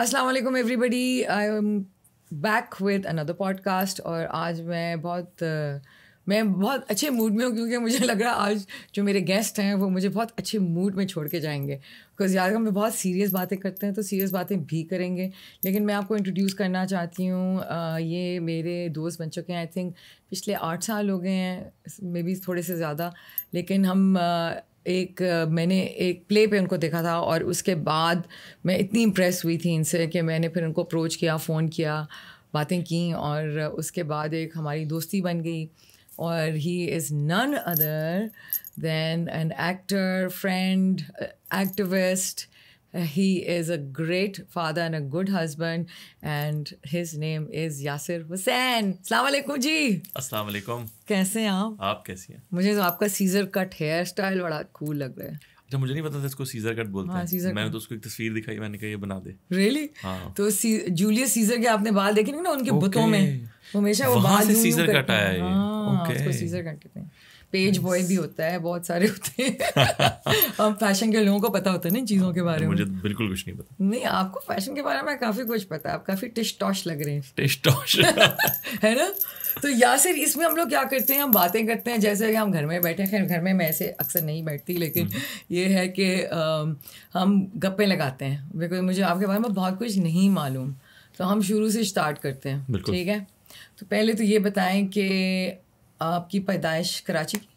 Aslam everybody I am back with another podcast और आज मैं बहुत मैं बहुत अच्छे मूड में हूँ क्योंकि मुझे लग रहा है आज जो मेरे गेस्ट हैं वो मुझे बहुत अच्छे मूड में छोड़ के जाएंगे बिकॉज यार हम बहुत सीरियस बातें करते हैं तो सीरियस बातें भी करेंगे लेकिन मैं आपको इंट्रोड्यूस करना चाहती हूँ ये मेरे दोस्त बन चुके हैं आई थिंक पिछले आठ साल हो गए हैं मे बी थोड़े से ज़्यादा लेकिन हम एक मैंने एक प्ले पे उनको देखा था और उसके बाद मैं इतनी इम्प्रेस हुई थी इनसे कि मैंने फिर उनको अप्रोच किया फ़ोन किया बातें की और उसके बाद एक हमारी दोस्ती बन गई और he is none other than an actor friend activist Uh, he is a great father and a good husband, and his name is Yasir Hussain. Assalamualaikum जी. Assalamualaikum. कैसे हैं आप? आप कैसी हैं? मुझे तो आपका सीजर कट हेयर स्टाइल बड़ा कूल लग रहा है. अच्छा मुझे नहीं पता था इसको सीजर कट बोलते हाँ, हैं मैंने तो उसको एक तस्वीर दिखाई मैंने कहा ये बना दे रियली really? हाँ. तो जूलियस सीजर के आपने बाल देखे ना उनके okay. बुतों में हमेशा वो बाल सीजर कट आया ये ओके सीजर कट कहते हैं पेज बॉय बॉय भी होता है बहुत सारे होते हैं हम फैशन के लोगों को पता होता है ना चीज़ों के बारे में मुझे बिल्कुल कुछ नहीं पता नहीं आपको फैशन के बारे में काफ़ी कुछ पता है आप काफ़ी टिश टॉश लग रहे हैं टिश टॉश है ना तो या फिर इसमें हम लोग क्या करते हैं हम बातें करते हैं जैसे कि हम घर में बैठे खैर घर में मैं ऐसे अक्सर नहीं बैठती लेकिन हम्म। ये है कि हम गप्पे लगाते हैं बिकॉज मुझे आपके बारे में बहुत कुछ नहीं मालूम तो हम शुरू से स्टार्ट करते हैं ठीक है तो पहले तो ये बताएं कि आपकी पैदाइश कराची की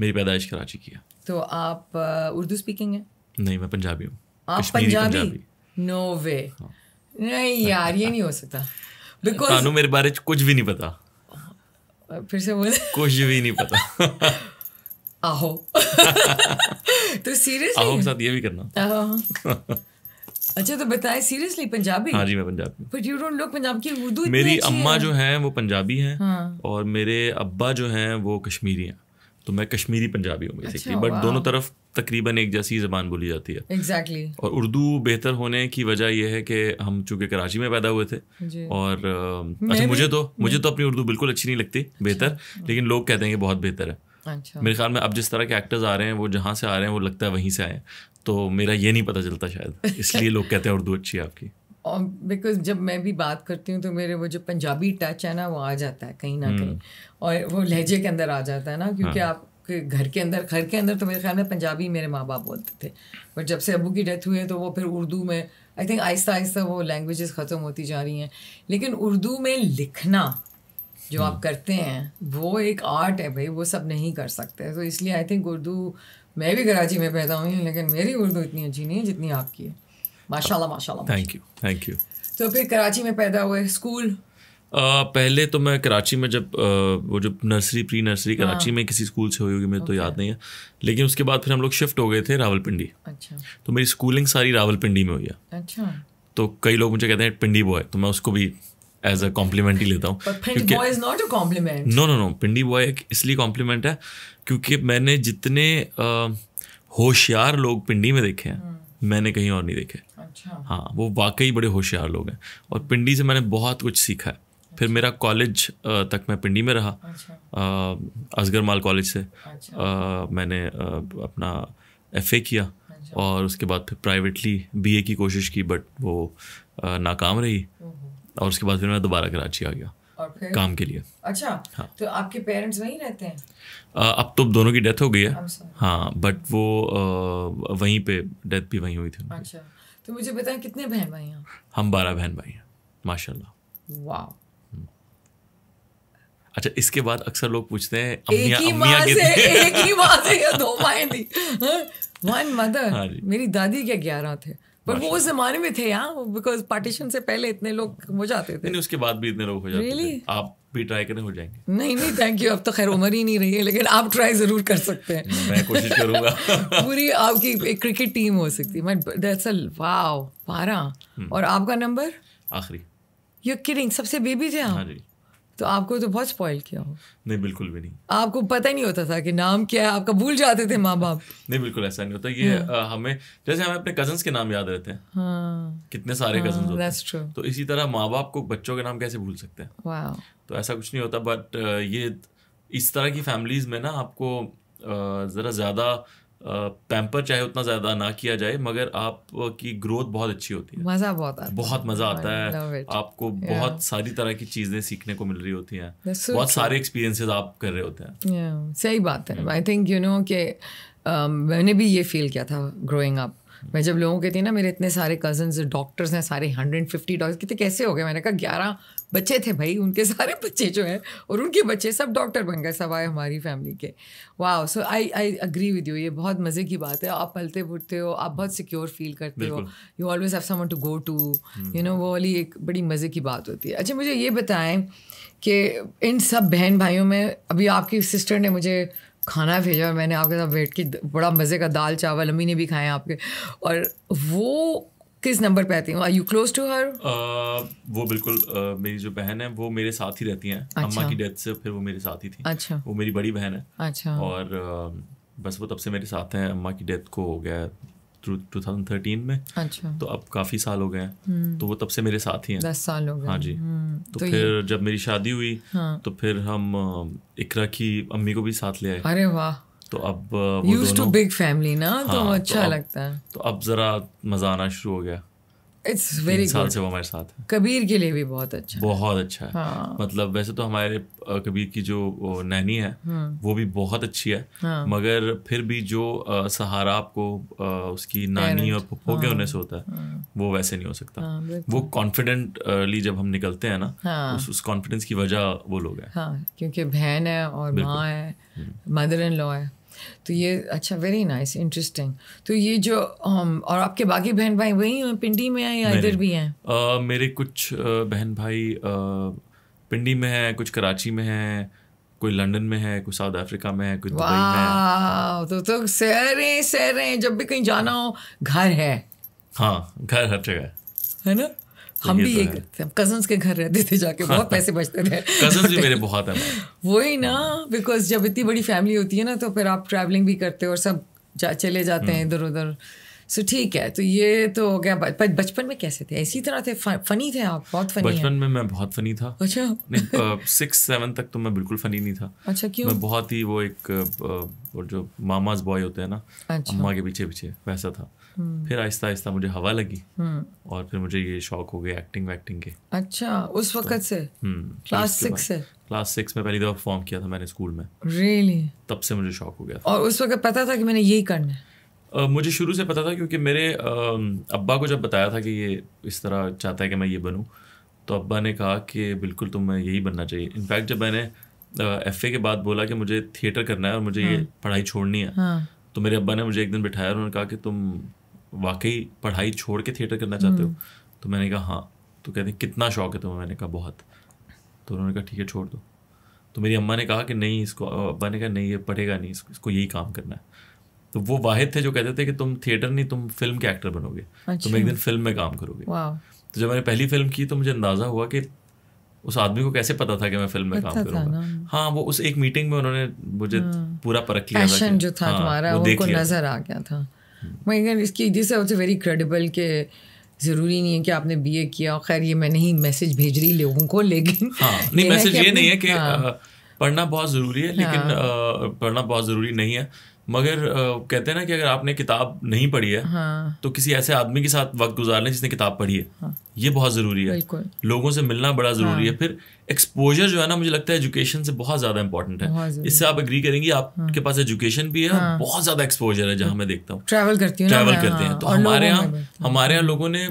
मेरी पैदाइश कराची की है तो आप उर्दू स्पीकिंग है नहीं मैं पंजाबी हूँ आप पंजाबी? नो वे हाँ। नहीं यार ये नहीं हो सकता बिकॉज कानू मेरे बारे में कुछ भी नहीं पता फिर से बोल कुछ भी नहीं पता आहो तो सीरियसली आहो के साथ ये भी करना अच्छा तो बताए सीरियसली पंजाबी हाँ जी मैं Punjabi but you don't look Punjab की उर्दू मेरी अम्मा है। जो हैं वो पंजाबी हैं हाँ. और मेरे अब्बा जो हैं वो कश्मीरी हैं तो मैं कश्मीरी पंजाबी हूँ बेसिकली अच्छा, बट दोनों तरफ तकरीबन एक जैसी ज़बान बोली जाती है एग्जैक्टली exactly. और उर्दू बेहतर होने की वजह यह है कि हम चूंकि कराची में पैदा हुए थे और अच्छा मुझे तो मुझे तो अपनी उर्दू बिल्कुल अच्छी नहीं लगती अच्छा। बेहतर लेकिन लोग कहते हैं कि बहुत बेहतर है अच्छा मेरे ख्याल में अब जिस तरह के एक्टर्स आ रहे हैं वो जहाँ से आ रहे हैं वो लगता है वहीं से आए तो मेरा ये नहीं पता चलता शायद इसलिए लोग कहते हैं उर्दू अच्छी है आपकी और बिकॉज जब मैं भी बात करती हूँ तो मेरे वो जो पंजाबी टच है ना वो आ जाता है कहीं ना हम्म। कहीं और वो लहजे के अंदर आ जाता है ना क्योंकि हाँ। आपके घर के अंदर घर के अंदर तो मेरे ख्याल में पंजाबी मेरे माँ बाप बोलते थे बट जब से अबू की डेथ हुई है तो वो फिर उर्दू में आई थिंक आहिस्ता आहिस्ता वो लैंग्वेजेस ख़त्म होती जा रही हैं लेकिन उर्दू में लिखना जो आप हम्म। करते हैं वो एक आर्ट है भाई वो सब नहीं कर सकते तो इसलिए आई थिंक उर्दू मैं भी कराची में पैदा हुई हूँ लेकिन मेरी उर्दू इतनी अच्छी नहीं है जितनी आपकी है माशाल्लाह माशाल्लाह थैंक यू थैंक यू तो फिर कराची में पैदा हुए स्कूल आ, पहले तो मैं कराची में जब आ, वो जब नर्सरी प्री नर्सरी हाँ। कराची में किसी स्कूल से हुई होगी मैं तो याद नहीं है लेकिन उसके बाद फिर हम लोग शिफ्ट हो गए थे रावलपिंडी अच्छा तो मेरी स्कूलिंग सारी रावलपिंडी में हुई है अच्छा तो कई लोग मुझे कहते हैं पिंडी बॉय तो मैं उसको भी एज अ कॉम्प्लीमेंट ही लेता हूँ no no no Pindi boy एक इसलिए कॉम्प्लीमेंट है क्योंकि मैंने जितने होशियार लोग पिंडी में देखे हैं hmm. मैंने कहीं और नहीं देखे अच्छा। हाँ वो वाकई बड़े होशियार लोग हैं और पिंडी से मैंने बहुत कुछ सीखा है अच्छा। फिर मेरा कॉलेज तक मैं पिंडी में रहा अच्छा। असगर माल कॉलेज से अच्छा। मैंने अपना एफ किया अच्छा। और उसके बाद फिर प्राइवेटली बीए की कोशिश की बट वो नाकाम रही और उसके बाद फिर मैं दोबारा कराची आ गया काम के लिए अच्छा हाँ तो आपके पेरेंट्स वहीं रहते हैं आ, अब तो दोनों की डेथ हो गई है हाँ बट वो आ, वहीं पे डेथ भी वहीं हुई थी अच्छा तो मुझे बताएं कितने बहन भाई हैं हम बारह बहन भाई हैं माशाल्लाह वाह हम्म। अच्छा इसके बाद अक्सर लोग पूछते हैं अम्मिया, एक ही अम्मिया से एक ही से या दो माएँ थी वन हाँ, मदर हाँ मेरी दादी के ग्यारह थे पर वो उस जमाने में थे यहाँ बिकॉज पार्टीशन से पहले इतने लोग हो जाते थे उसके बाद भी इतने लोग हो जाते really? थे आप भी ट्राई करें हो जाएंगे नहीं नहीं थैंक यू अब तो खैर उम्र ही नहीं रही है लेकिन आप ट्राई जरूर कर सकते हैं मैं कोशिश करूंगा पूरी आपकी एक क्रिकेट टीम हो सकती है वाओ बारह हम्म। और आपका नंबर आखिरी यू किडिंग सबसे बेबी थे आप हाँ जी तो आपको तो बहुत स्पॉइल किया हो नहीं बिल्कुल भी नहीं आपको पता ही नहीं होता था कि नाम क्या है आपका भूल जाते थे माँ बाप नहीं बिल्कुल ऐसा नहीं होता ये हाँ. हमें जैसे हमें अपने कजन के नाम याद रहते हैं हाँ. कितने सारे हाँ, होते हैं तो इसी तरह माँ बाप को बच्चों के नाम कैसे भूल सकते हैं तो ऐसा कुछ नहीं होता बट ये इस तरह की फैमिलीज में ना आपको ज़रा ज़्यादा पैम्पर चाहे उतना ज़्यादा ना किया जाए मगर आपकी ग्रोथ बहुत अच्छी होती है मज़ा बहुत आता है बहुत मज़ा आता है आपको yeah. बहुत सारी तरह की चीज़ें सीखने को मिल रही होती हैं so बहुत true. सारे एक्सपीरियंसेस आप कर रहे होते हैं yeah. सही बात है आई थिंक यू नो कि um, मैंने भी ये फील किया था ग्रोइंग अप मैं जब लोगों के थी ना मेरे इतने सारे कजन डॉक्टर्स हैं सारे हंड्रेड फिफ्टी डॉक्टर्स कितने कैसे हो गए मैंने कहा ग्यारह बच्चे थे भाई उनके सारे बच्चे जो हैं और उनके बच्चे सब डॉक्टर बन गए सब आए हमारी फैमिली के वाह so I I agree with you ये बहुत मज़े की बात है आप पलते फुटते हो आप बहुत सिक्योर फील करते हो you always have someone to go to you know वो वाली एक बड़ी मज़े की बात होती है अच्छा मुझे ये बताएं कि इन सब बहन भाइयों में अभी आपकी सिस्टर ने मुझे खाना भेजा और मैंने आपके साथ बैठ के बड़ा मज़े का दाल चावल अम्मी ने भी खाए आपके और वो किस नंबर पे आती हूँ are you close to her वो बिल्कुल uh, मेरी जो बहन है वो मेरे साथ ही रहती हैं अच्छा। अम्मा की डेथ से फिर वो मेरे साथ ही थी अच्छा वो मेरी बड़ी बहन है अच्छा और uh, बस वो तब से मेरे साथ हैं अम्मा की डेथ को हो गया थ्रू 2013 में अच्छा तो अब काफ़ी साल हो गए हैं हम्म। तो वो तब से मेरे साथ ही हैं दस साल हो गए हाँ जी हम्म। तो, तो फिर जब मेरी शादी हुई हाँ। तो फिर हम इकरा की अम्मी को भी साथ ले आए अरे वाह तो अब यूज टू बिग फैमिली ना तो हाँ, अच्छा लगता है तो अब जरा मजा आना शुरू हो गया इट्स वेरी साल से वो हमारे साथ है कबीर के लिए भी बहुत अच्छा बहुत अच्छा है हाँ। मतलब वैसे तो हमारे कबीर की जो नैनी है हाँ। वो भी बहुत अच्छी है हाँ। मगर फिर भी जो सहारा आपको उसकी नानी और पप्पो के हाँ। होने से होता है हाँ। वो वैसे नहीं हो सकता हाँ, वो कॉन्फिडेंटली जब हम निकलते हैं ना हाँ। उस, कॉन्फिडेंस की वजह वो लोग है हाँ, क्योंकि बहन है और माँ है मदर इन लॉ है तो ये अच्छा वेरी नाइस इंटरेस्टिंग तो ये जो हम um, और आपके बाकी बहन भाई वही हैं पिंडी में हैं या इधर भी हैं मेरे कुछ बहन भाई पिंडी में हैं कुछ कराची में हैं कोई लंदन में है कोई साउथ अफ्रीका में है कोई दुबई में है तो तो सहरे सहरे जब भी कहीं जाना हो घर है हाँ घर हर जगह है ना हम भी तो ये करते थे कजन्स के घर रहते थे जाके बहुत पैसे बचते थे भी मेरे बहुत हैं वही ना बिकॉज हाँ। जब इतनी बड़ी फैमिली होती है ना तो फिर आप ट्रैवलिंग भी करते हो और सब जा चले जाते हैं हम्म। इधर उधर सो ठीक है तो ये तो हो गया बचपन में कैसे थे इसी तरह थे फनी थे आप बहुत फनी बचपन में मैं बहुत फनी था अच्छा सिक्स सेवन तक तो मैं बिल्कुल फनी नहीं था अच्छा क्यों मैं बहुत ही वो एक जो मामाज बॉय होते हैं ना अच्छा। अम्मा के पीछे पीछे वैसा था हम्म। फिर आहिस्ता आहिस्ता मुझे हवा लगी हम्म। और फिर मुझे ये शौक हो गया एक्टिंग वैक्टिंग के अच्छा उस तो वक्त से हम्म, क्लास सिक्स से क्लास सिक्स में पहली दफा परफॉर्म किया था मैंने स्कूल में रियली तब से मुझे शौक हो गया और उस वक्त पता था कि मैंने यही करना है Uh, मुझे शुरू से पता था क्योंकि मेरे uh, अब्बा को जब बताया था कि ये इस तरह चाहता है कि मैं ये बनूं तो अब्बा ने कहा कि बिल्कुल तुम्हें यही बनना चाहिए इनफैक्ट जब मैंने एफ uh, के बाद बोला कि मुझे थिएटर करना है और मुझे हाँ, ये पढ़ाई छोड़नी है हाँ, तो मेरे अब्बा ने मुझे एक दिन बिठाया और उन्होंने कहा कि तुम वाकई पढ़ाई छोड़ के थिएटर करना चाहते हो हम्म। तो मैंने कहा हाँ तो कहते कितना शौक है तुम्हें मैंने कहा बहुत तो उन्होंने कहा ठीक है छोड़ दो तो मेरी अम्मा ने कहा कि नहीं इसको अब्बा ने कहा नहीं ये पढ़ेगा नहीं इसको इसको यही काम करना है तो वो वाहिद थे जो कहते थे कि तुम थिएटर नहीं तुम फिल्म के एक्टर बनोगे अच्छा। तुम एक दिन फिल्म में काम करोगे तो जब मैंने पहली फिल्म की तो मुझे अंदाज़ा हुआ कि उस आदमी को कैसे पता था कि मैं फिल्म में काम करूंगा हाँ वो उस एक मीटिंग में उन्होंने मुझे हाँ। पूरा परख लिया था, जो था हाँ, तुम्हारा वो, नजर आ गया था मैं इसकी से ऑल्सो वेरी क्रेडिबल के ज़रूरी नहीं है कि आपने बीए किया और खैर ये मैं नहीं मैसेज भेज रही लोगों को लेकिन हाँ नहीं मैसेज ये नहीं है कि हाँ, पढ़ना बहुत ज़रूरी है लेकिन हाँ, पढ़ना बहुत ज़रूरी नहीं है मगर कहते हैं ना कि अगर आपने किताब नहीं पढ़ी है हाँ। तो किसी ऐसे आदमी के साथ वक्त गुजार लें जिसने किताब पढ़ी है हाँ। ये बहुत ज़रूरी है लोगों से मिलना बड़ा ज़रूरी हाँ। है फिर एक्सपोजर जो है ना मुझे लगता है एजुकेशन से बहुत ज़्यादा इंपॉर्टेंट है इससे आप एग्री करेंगे आपके हाँ। पास एजुकेशन भी है हाँ। बहुत ज़्यादा एक्सपोजर है जहाँ मैं देखता हूँ ट्रैवल करती हूँ ट्रैवल करते हैं हाँ। तो हमारे यहाँ हमारे यहाँ लोगों ने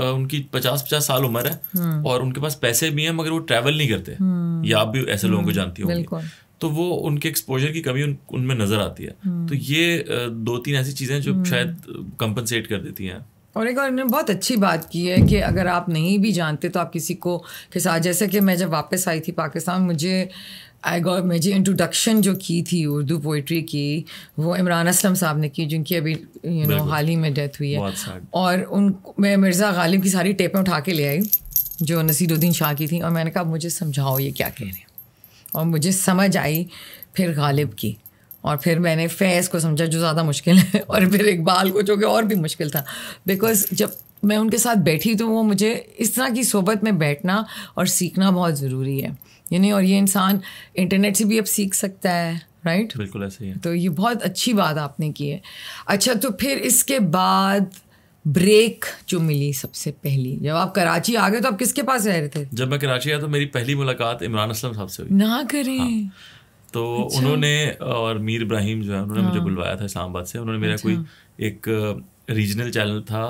उनकी पचास पचास साल उम्र है और उनके पास पैसे भी हैं मगर वो ट्रैवल नहीं करते या आप भी ऐसे लोगों को जानती हो तो वो उनके एक्सपोजर की कमी उन, उनमें नज़र आती है हम्म। तो ये दो तीन ऐसी चीज़ें जो हम्म। शायद कंपनसेट कर देती हैं और एक उन्होंने बहुत अच्छी बात की है कि अगर आप नहीं भी जानते तो आप किसी को के साथ जैसे कि मैं जब वापस आई थी पाकिस्तान मुझे आई गॉट मुझे इंट्रोडक्शन जो की थी उर्दू पोइट्री की वो इमरान असलम साहब ने की जिनकी अभी यू नो हाल ही में डेथ हुई है और उन मैं मिर्ज़ा गालिब की सारी टेपें उठा के ले आई जो नसीरुद्दीन शाह की थी और मैंने कहा मुझे समझाओ ये क्या कह रहे हैं और मुझे समझ आई फिर गालिब की और फिर मैंने फैज़ को समझा जो ज़्यादा मुश्किल है और फिर इकबाल को जो कि और भी मुश्किल था बिकॉज़ जब मैं उनके साथ बैठी तो वो मुझे इस तरह की सोबत में बैठना और सीखना बहुत ज़रूरी है यानी और ये इंसान इंटरनेट से भी अब सीख सकता है राइट बिल्कुल ऐसे ही है तो ये बहुत अच्छी बात आपने की है अच्छा तो फिर इसके बाद ब्रेक जो मिली सबसे पहली जब आप कराची आ गए तो आप किसके पास रह रहे थे जब मैं कराची आया तो मेरी पहली मुलाकात इमरान असलम साहब से हुई ना करें हाँ। तो अच्छा। उन्होंने और मीर इब्राहिम जो है उन्होंने हाँ। मुझे बुलवाया था इस्लामाबाद से उन्होंने मेरा अच्छा। कोई एक रीजनल चैनल था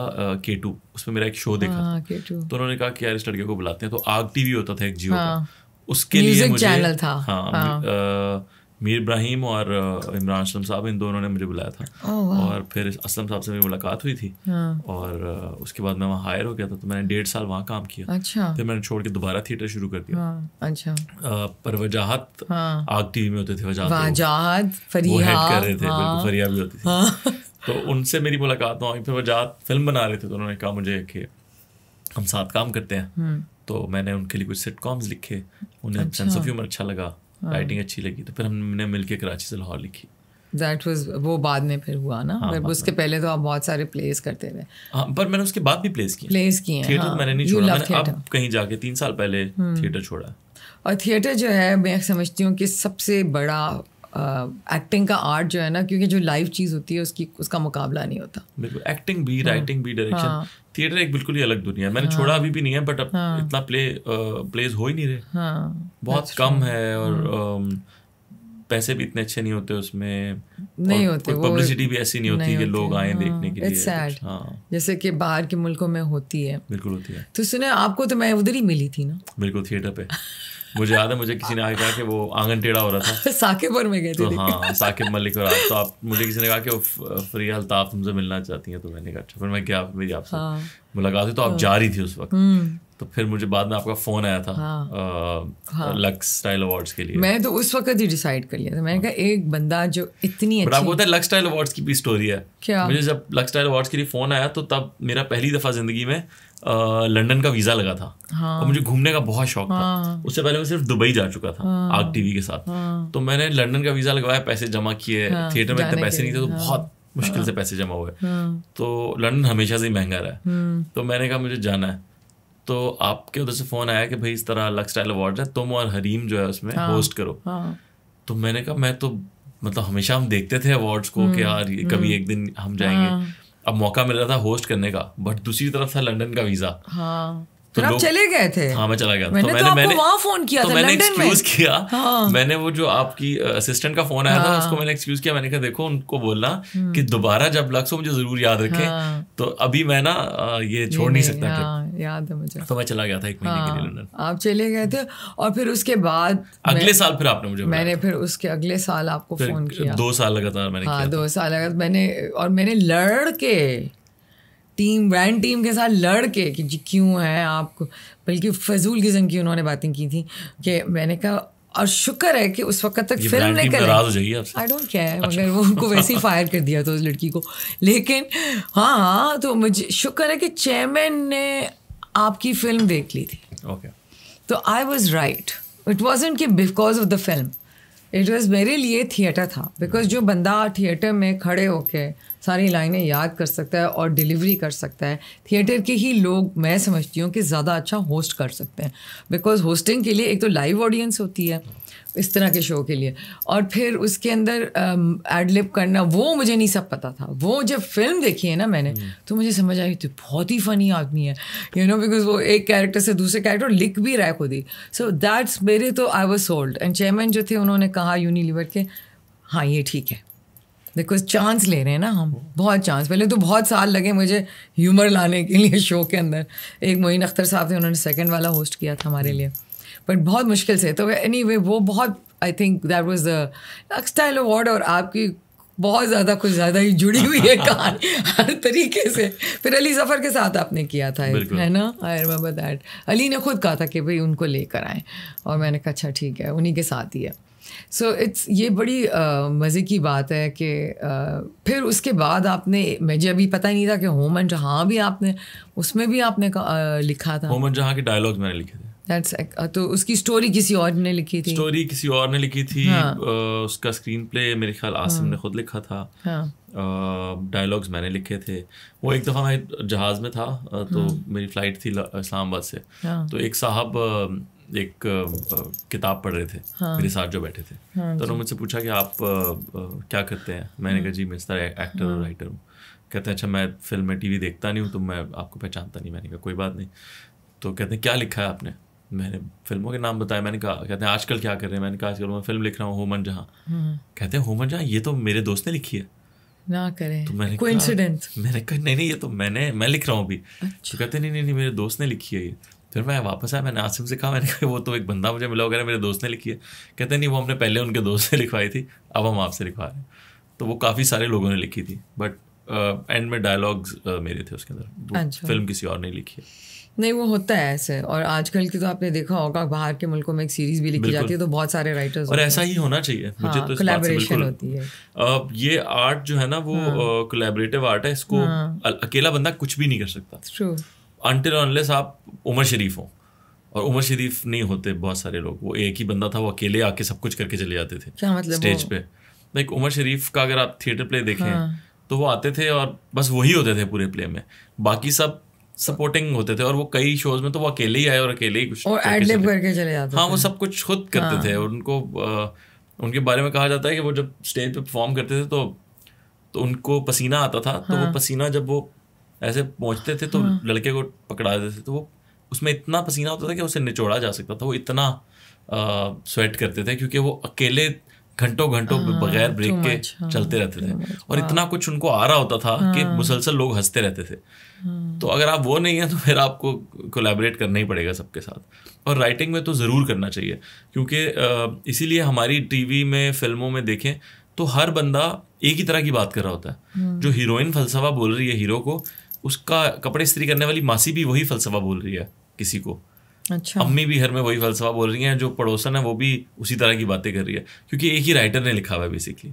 के टू उसमें मेरा एक शो देखा हाँ, था तो उन्होंने कहा कि यार इस लड़के को बुलाते हैं तो आग टीवी होता था एक जियो का हाँ। उसके लिए मुझे चैनल था हाँ, हाँ। मीर इब्राहिम और इमरान असलम साहब इन दोनों ने मुझे बुलाया था oh, और फिर असलम साहब से मेरी मुलाकात हुई थी हाँ. और उसके बाद मैं वहाँ हायर हो गया था तो मैंने डेढ़ साल वहाँ काम किया अच्छा फिर मैंने छोड़ के दोबारा थिएटर शुरू कर दिया हाँ, अच्छा पर वजाहत हाँ. आग टीवी में होते थे वजाहत फरिया फरिया हाँ। भी होती थी हाँ। तो उनसे मेरी मुलाकात हुई फिर वजाहत फिल्म बना रहे थे तो उन्होंने कहा मुझे कि हम साथ काम करते हैं हम्म। तो मैंने उनके लिए कुछ सिट लिखे उन्हें सेंस ऑफ ह्यूमर अच्छा लगा राइटिंग हाँ। अच्छी लगी तो फिर हमने मिलके कराची से लाहौर लिखी दैट वाज वो बाद में फिर हुआ ना हाँ, पर हाँ, उसके हाँ. पहले तो आप बहुत सारे प्लेस करते रहे हाँ, पर मैंने उसके बाद भी प्लेस किए प्लेस किए थिएटर हाँ, मैंने नहीं छोड़ा मैंने अब कहीं जाके तीन साल पहले थिएटर हम्म। छोड़ा और थिएटर जो है मैं समझती हूँ कि सबसे बड़ा एक्टिंग uh, का आर्ट जो है ना क्योंकि जो लाइव चीज़ होती है उसकी उसका मुकाबला नहीं होता बिल्कुल एक्टिंग भी राइटिंग हाँ। भी डायरेक्शन हाँ। थिएटर एक बिल्कुल ही अलग दुनिया है मैंने हाँ। छोड़ा अभी भी नहीं है बट अब इतना प्ले प्लेज uh, हो ही नहीं रहे बहुत कम है और um, पैसे भी इतने अच्छे नहीं होते उसमें नहीं होते पब्लिसिटी भी ऐसी नहीं होती कि लोग आए देखने के लिए सैड जैसे कि बाहर के मुल्कों में होती है बिल्कुल होती है तो सुने आपको तो मैं उधर ही मिली थी ना बिल्कुल थिएटर पे मुझे याद है मुझे किसी ने कहा कि वो आंगन टेढ़ा हो रहा था साकिब में गए थे तो हाँ साकिब मलिक और आप तो आप मुझे किसी ने कहा कि वो फ्री अल्ताफ तुमसे मिलना चाहती हैं तो मैंने कहा अच्छा फिर मैं क्या मेरी आपसे हाँ। मुलाकात हुई तो आप हाँ। जा रही थी उस वक्त हम्म। तो फिर मुझे बाद में आपका फ़ोन आया था हाँ। हाँ। लक्स स्टाइल अवार्ड्स के लिए मैं तो उस वक्त ही डिसाइड कर लिया था मैंने कहा एक बंदा जो इतनी अच्छी आपको लक्स स्टाइल अवार्ड्स की भी स्टोरी है क्या मुझे जब लक्स स्टाइल अवार्ड्स के लिए फ़ोन आया तो तब मेरा पहली दफ़ा ज़िंदगी में लंदन का वीज़ा लगा था हाँ, और मुझे घूमने का बहुत शौक हाँ, था उससे पहले मैं सिर्फ दुबई जा चुका था हाँ, आग टीवी के साथ हाँ, तो मैंने लंदन का वीज़ा लगवाया पैसे जमा किए हाँ, थिएटर में इतने पैसे नहीं थे तो हाँ। बहुत मुश्किल से पैसे जमा हुए तो लंदन हमेशा से ही महंगा रहा है हम्म। तो मैंने कहा मुझे जाना है तो आपके उधर से फ़ोन आया कि भाई इस तरह लक स्टाइल अवार्ड है तुम और हरीम जो है उसमें हाँ, होस्ट करो हाँ. तो मैंने कहा मैं तो मतलब हमेशा हम देखते थे अवार्ड्स को कि हम्म, यार कभी हम्म। एक दिन हम जाएंगे हाँ. अब मौका मिल रहा था होस्ट करने का बट दूसरी तरफ था लंदन का वीज़ा हाँ. तो आप चले गए थे हाँ मैं चला गया मैंने तो मैंने तो मैंने वहाँ फोन किया तो था मैंने एक्सक्यूज किया हाँ। मैंने वो जो आपकी असिस्टेंट का फोन आया हाँ। था उसको मैंने एक्सक्यूज किया मैंने कहा देखो उनको बोलना हम्म। कि दोबारा जब लग सो मुझे जरूर याद रखे हाँ। तो अभी मैं ना ये छोड़ नहीं, सकता हाँ, याद है मुझे तो मैं चला गया था एक महीने के लिए लंदन हाँ, आप चले गए थे और फिर उसके बाद अगले साल फिर आपने मुझे मैंने फिर उसके अगले साल आपको फोन किया दो साल लगातार मैंने हाँ, दो साल लगातार मैंने और मैंने लड़ के टीम ब्रांड टीम के साथ लड़ के कि जी क्यों है आपको बल्कि फजूल किस्म की उन्होंने बातें की थी कि मैंने कहा और शुक्र है कि उस वक्त तक फिल्म नहीं कर आई डोंट केयर मगर वो उनको वैसे ही फायर कर दिया था उस लड़की को लेकिन हाँ हाँ तो मुझे शुक्र है कि चेयरमैन ने आपकी फिल्म देख ली थी ओके okay. तो I was right it was कि because of the film it was मेरे लिए थिएटर था बिकॉज जो बंदा थिएटर में खड़े होके सारी लाइनें याद कर सकता है और डिलीवरी कर सकता है थिएटर के ही लोग मैं समझती हूँ कि ज़्यादा अच्छा होस्ट कर सकते हैं बिकॉज होस्टिंग के लिए एक तो लाइव ऑडियंस होती है इस तरह के शो के लिए और फिर उसके अंदर एडलिप करना वो मुझे नहीं सब पता था वो जब फिल्म देखी है ना मैंने हम्म। तो मुझे समझ आई थी बहुत ही फनी आदमी है यू नो बिकॉज वो एक कैरेक्टर से दूसरे कैरेक्टर लिख भी रहा है खुद ही सो दैट्स मेरे तो I was sold and chairman जो थे उन्होंने कहा यूनिलीवर के हाँ ये ठीक है बिकॉज चांस ले रहे हैं ना हम बहुत चांस पहले तो बहुत साल लगे मुझे ह्यूमर लाने के लिए शो के अंदर एक मोइन अख्तर साहब थे उन्होंने सेकेंड वाला होस्ट किया था हमारे हम्म। लिए बट बहुत मुश्किल से तो एनी anyway, वो बहुत I think that was the award और आपकी बहुत ज़्यादा कुछ ज़्यादा ही जुड़ी हुई है कहानी हर तरीके से फिर अली ज़फ़र के साथ आपने किया था है ना आई रिमेंबर दैट अली ने खुद कहा था कि भाई उनको लेकर आएँ और मैंने कहा अच्छा ठीक है उन्हीं के साथ ही है सो so इट्स ये बड़ी uh, मज़े की बात है कि uh, फिर उसके बाद आपने मुझे अभी पता ही नहीं था कि होमन जहाँ भी आपने उसमें भी आपने uh, लिखा था एंड जहाँ के डायलॉग्स मैंने लिखे थे तो उसकी स्टोरी किसी और ने लिखी थी स्टोरी किसी और ने लिखी थी हाँ. उसका स्क्रीन प्ले मेरे ख्याल आसिम हाँ. ने खुद लिखा था डायलॉग्स हाँ. uh, मैंने लिखे थे वो एक दफ़ा मैं जहाज़ में था तो हाँ. मेरी फ़्लाइट थी इस्लामाबाद से हाँ. तो एक साहब एक किताब पढ़ रहे थे हाँ. मेरे साथ जो बैठे थे हाँ, तो उन्होंने मुझसे पूछा कि आप क्या करते हैं मैंने कहा हाँ। जी मैं इस तरह एक्टर और राइटर हाँ। हूँ कहते हैं अच्छा मैं फिल्म में टीवी देखता नहीं हूँ तो मैं आपको पहचानता नहीं मैंने कहा कोई बात नहीं तो कहते हैं क्या लिखा है आपने मैंने फिल्मों के नाम बताए मैंने कहा कहते हैं आजकल क्या कर रहे हैं मैंने कहा आजकल मैं फिल्म लिख रहा हूँ होमन जहाँ हम्म। कहते हैं होमन जहाँ ये तो मेरे दोस्त ने लिखी है ना करें तो मैंने कोइंसिडेंट मैंने कहा नहीं नहीं ये तो मैंने मैं लिख रहा हूँ अभी अच्छा। तो कहते नहीं नहीं नहीं मेरे दोस्त ने लिखी है ये फिर मैं वापस आया मैंने आसिम से कहा मैंने कहा वो तो एक बंदा मुझे मिला वगैरह मेरे दोस्त ने लिखी है कहते नहीं वो हमने पहले उनके दोस्त से लिखवाई थी अब हम आपसे लिखवा रहे हैं तो वो काफ़ी सारे लोगों ने लिखी थी बट एंड uh, में डायलॉग्स uh, मेरे थे उसके अंदर अच्छा। फिल्म किसी और ने लिखी है नहीं वो होता है ऐसे और आजकल की तो आपने देखा होगा बाहर के मुल्कों में एक सीरीज भी लिखी जाती है तो बहुत सारे राइटर्स और ऐसा ही होना चाहिए हाँ, मुझे तो कोलैबोरेशन होती है अब ये आर्ट जो है ना वो कोलैबोरेटिव हाँ, आर्ट है इसको हाँ, अकेला बंदा कुछ भी नहीं कर सकता अनटिल अनलेस आप उमर शरीफ हो और उमर शरीफ नहीं होते बहुत सारे लोग वो एक ही बंदा था वो अकेले आके सब कुछ करके चले जाते थे क्या मतलब स्टेज पे लाइक उमर शरीफ का अगर आप थिएटर प्ले देखें हाँ। तो वो आते थे और बस वही होते थे पूरे प्ले में बाकी सब सपोर्टिंग होते थे और वो कई शोज में तो वो अकेले ही आए और अकेले ही कुछ और करके चले जाते हाँ वो सब कुछ खुद करते हाँ। थे और उनको उनके बारे में कहा जाता है कि वो जब स्टेज पे परफॉर्म करते थे तो तो उनको पसीना आता था हाँ. तो वो हाँ। पसीना जब वो ऐसे पहुंचते थे तो हाँ. लड़के को पकड़ा देते थे तो वो उसमें इतना पसीना होता था कि उसे निचोड़ा जा सकता था वो इतना स्वेट करते थे क्योंकि वो अकेले घंटों घंटों हाँ, बगैर ब्रेक के हाँ, चलते रहते थे और हाँ। इतना कुछ उनको आ रहा होता था कि मुसलसल लोग हंसते रहते थे तो अगर आप वो नहीं है तो फिर आपको कोलेबरेट करना ही पड़ेगा सबके साथ और राइटिंग में तो ज़रूर करना चाहिए क्योंकि इसीलिए हमारी टीवी में फिल्मों में देखें तो हर बंदा एक ही तरह की बात कर रहा होता है जो हीरोइन फलसफा बोल रही है हीरो को उसका कपड़े इस्त्री करने वाली मासी भी वही फलसफा बोल रही है किसी को अच्छा अम्मी भी घर में वही फलसफा बोल रही हैं जो पड़ोसन है वो भी उसी तरह की बातें कर रही है क्योंकि एक ही राइटर ने लिखा हुआ है बेसिकली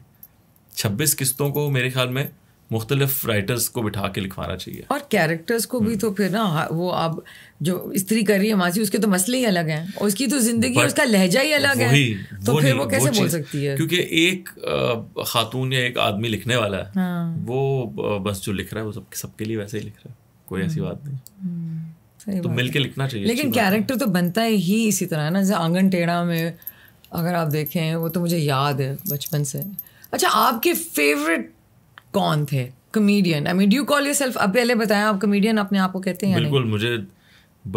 छब्बीस किस्तों को मेरे ख्याल में मुख्तलिफ राइटर्स को बिठा के लिखवाना चाहिए और कैरेक्टर्स को भी हम्म। तो फिर ना वो आप जो स्त्री कर रही है मासी उसके तो मसले ही अलग हैं उसकी तो जिंदगी उसका लहजा ही अलग है तो वो फिर वो कैसे बोल सकती है क्योंकि एक खातून या एक आदमी लिखने वाला है हाँ। वो बस जो लिख रहा है वो सब सबके लिए वैसे ही लिख रहा है कोई ऐसी हम्म। बात नहीं हम्म। तो मिलके लिखना चाहिए लेकिन कैरेक्टर तो बनता है ही इसी तरह ना जैसे आंगन टेढ़ा में अगर आप देखें वो तो मुझे याद है बचपन से अच्छा आपके फेवरेट कौन थे comedian I mean do call yourself अब पहले बताया आप कमेडियन अपने आप को कहते हैं बिल्कुल मुझे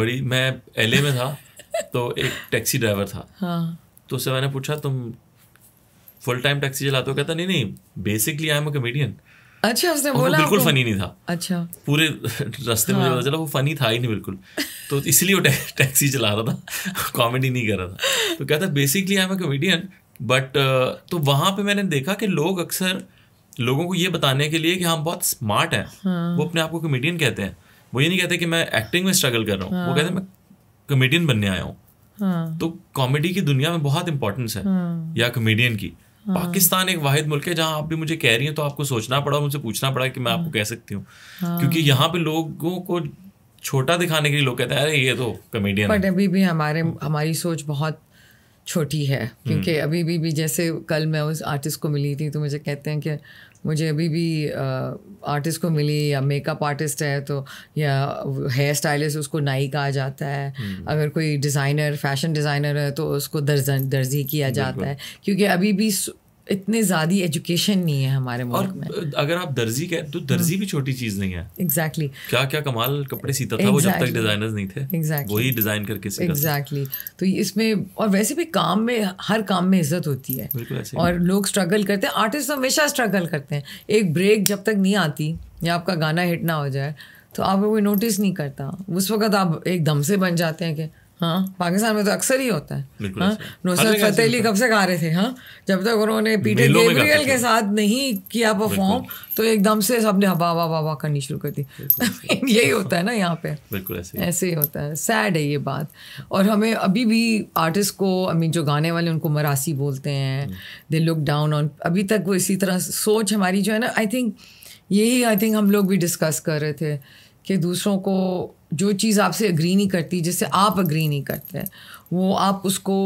बड़ी मैं एल में था तो एक टैक्सी ड्राइवर था हाँ तो उससे मैंने पूछा तुम फुल टाइम टैक्सी चलाते हो कहता नहीं नहीं basically I am a comedian अच्छा उसने बोला बिल्कुल फनी नहीं था अच्छा पूरे रास्ते हाँ। में पता चला वो फनी था ही नहीं बिल्कुल तो इसलिए वो टैक्सी चला रहा था कॉमेडी नहीं कर रहा था तो कहता basically I am comedian but तो वहाँ पे मैंने देखा कि लोग अक्सर लोगों को ये बताने के लिए कि हाँ, हम बहुत स्मार्ट हैं हाँ। वो अपने आप को कॉमेडियन कहते हैं वो ये नहीं कहते कि मैं एक्टिंग में स्ट्रगल कर रहा हूँ वो हाँ। कहते हैं मैं कॉमेडियन बनने आया हूँ हाँ। तो कॉमेडी की दुनिया में बहुत इंपॉर्टेंस है या कॉमेडियन की हाँ। पाकिस्तान एक वाहिद मुल्क है जहाँ आप भी मुझे कह रही हैं तो आपको सोचना पड़ा मुझसे पूछना पड़ा कि मैं आपको कह सकती हूँ हाँ। क्योंकि यहाँ पे लोगों को छोटा दिखाने के लिए लोग कहते हैं अरे ये तो कॉमेडियन बट अभी भी हमारे हमारी सोच बहुत छोटी है क्योंकि हम्म। अभी भी भी जैसे कल मैं उस आर्टिस्ट को मिली थी तो मुझे कहते हैं कि मुझे अभी भी आर्टिस्ट को मिली या मेकअप आर्टिस्ट है तो या हेयर स्टाइलिस्ट उसको नाई कहा जाता है हम्म। अगर कोई डिज़ाइनर फैशन डिज़ाइनर है तो उसको दर्जन दर्जी किया जाता है क्योंकि अभी भी इतने ज़्यादा एजुकेशन नहीं है हमारे मुल्क में अगर आप दर्जी का तो दर्जी हम्म। भी छोटी चीज़ नहीं है एग्जैक्टली exactly. क्या क्या कमाल कपड़े सीता था exactly. वो जब तक डिज़ाइनर्स नहीं थे exactly. वही डिज़ाइन करके एग्जैक्टली exactly. तो इसमें और वैसे भी काम में हर काम में इज्जत होती है और लोग स्ट्रगल करते हैं आर्टिस्ट हमेशा स्ट्रगल करते हैं एक ब्रेक जब तक नहीं आती या आपका गाना हिट ना हो जाए तो आप वो नोटिस नहीं करता उस वक्त आप एक दम से बन जाते हैं कि हाँ पाकिस्तान में तो अक्सर ही होता है हाँ। नुसरत फतेह अली कब से गा रहे थे हाँ जब तक उन्होंने पीटर गेब्रियल के साथ नहीं किया परफॉर्म तो एकदम से सबने हबा वाह वाह करनी शुरू कर दी यही होता है ना यहाँ पे बिल्कुल ऐसे ही होता है सैड है ये बात और हमें अभी भी आर्टिस्ट को आई मीन जो गाने वाले उनको मरासी बोलते हैं दे लुक डाउन ऑन अभी तक वो इसी तरह सोच हमारी जो है ना आई थिंक यही आई थिंक हम लोग भी डिस्कस कर रहे थे कि दूसरों को जो चीज़ आपसे अग्री नहीं करती जिससे आप अग्री नहीं करते वो आप उसको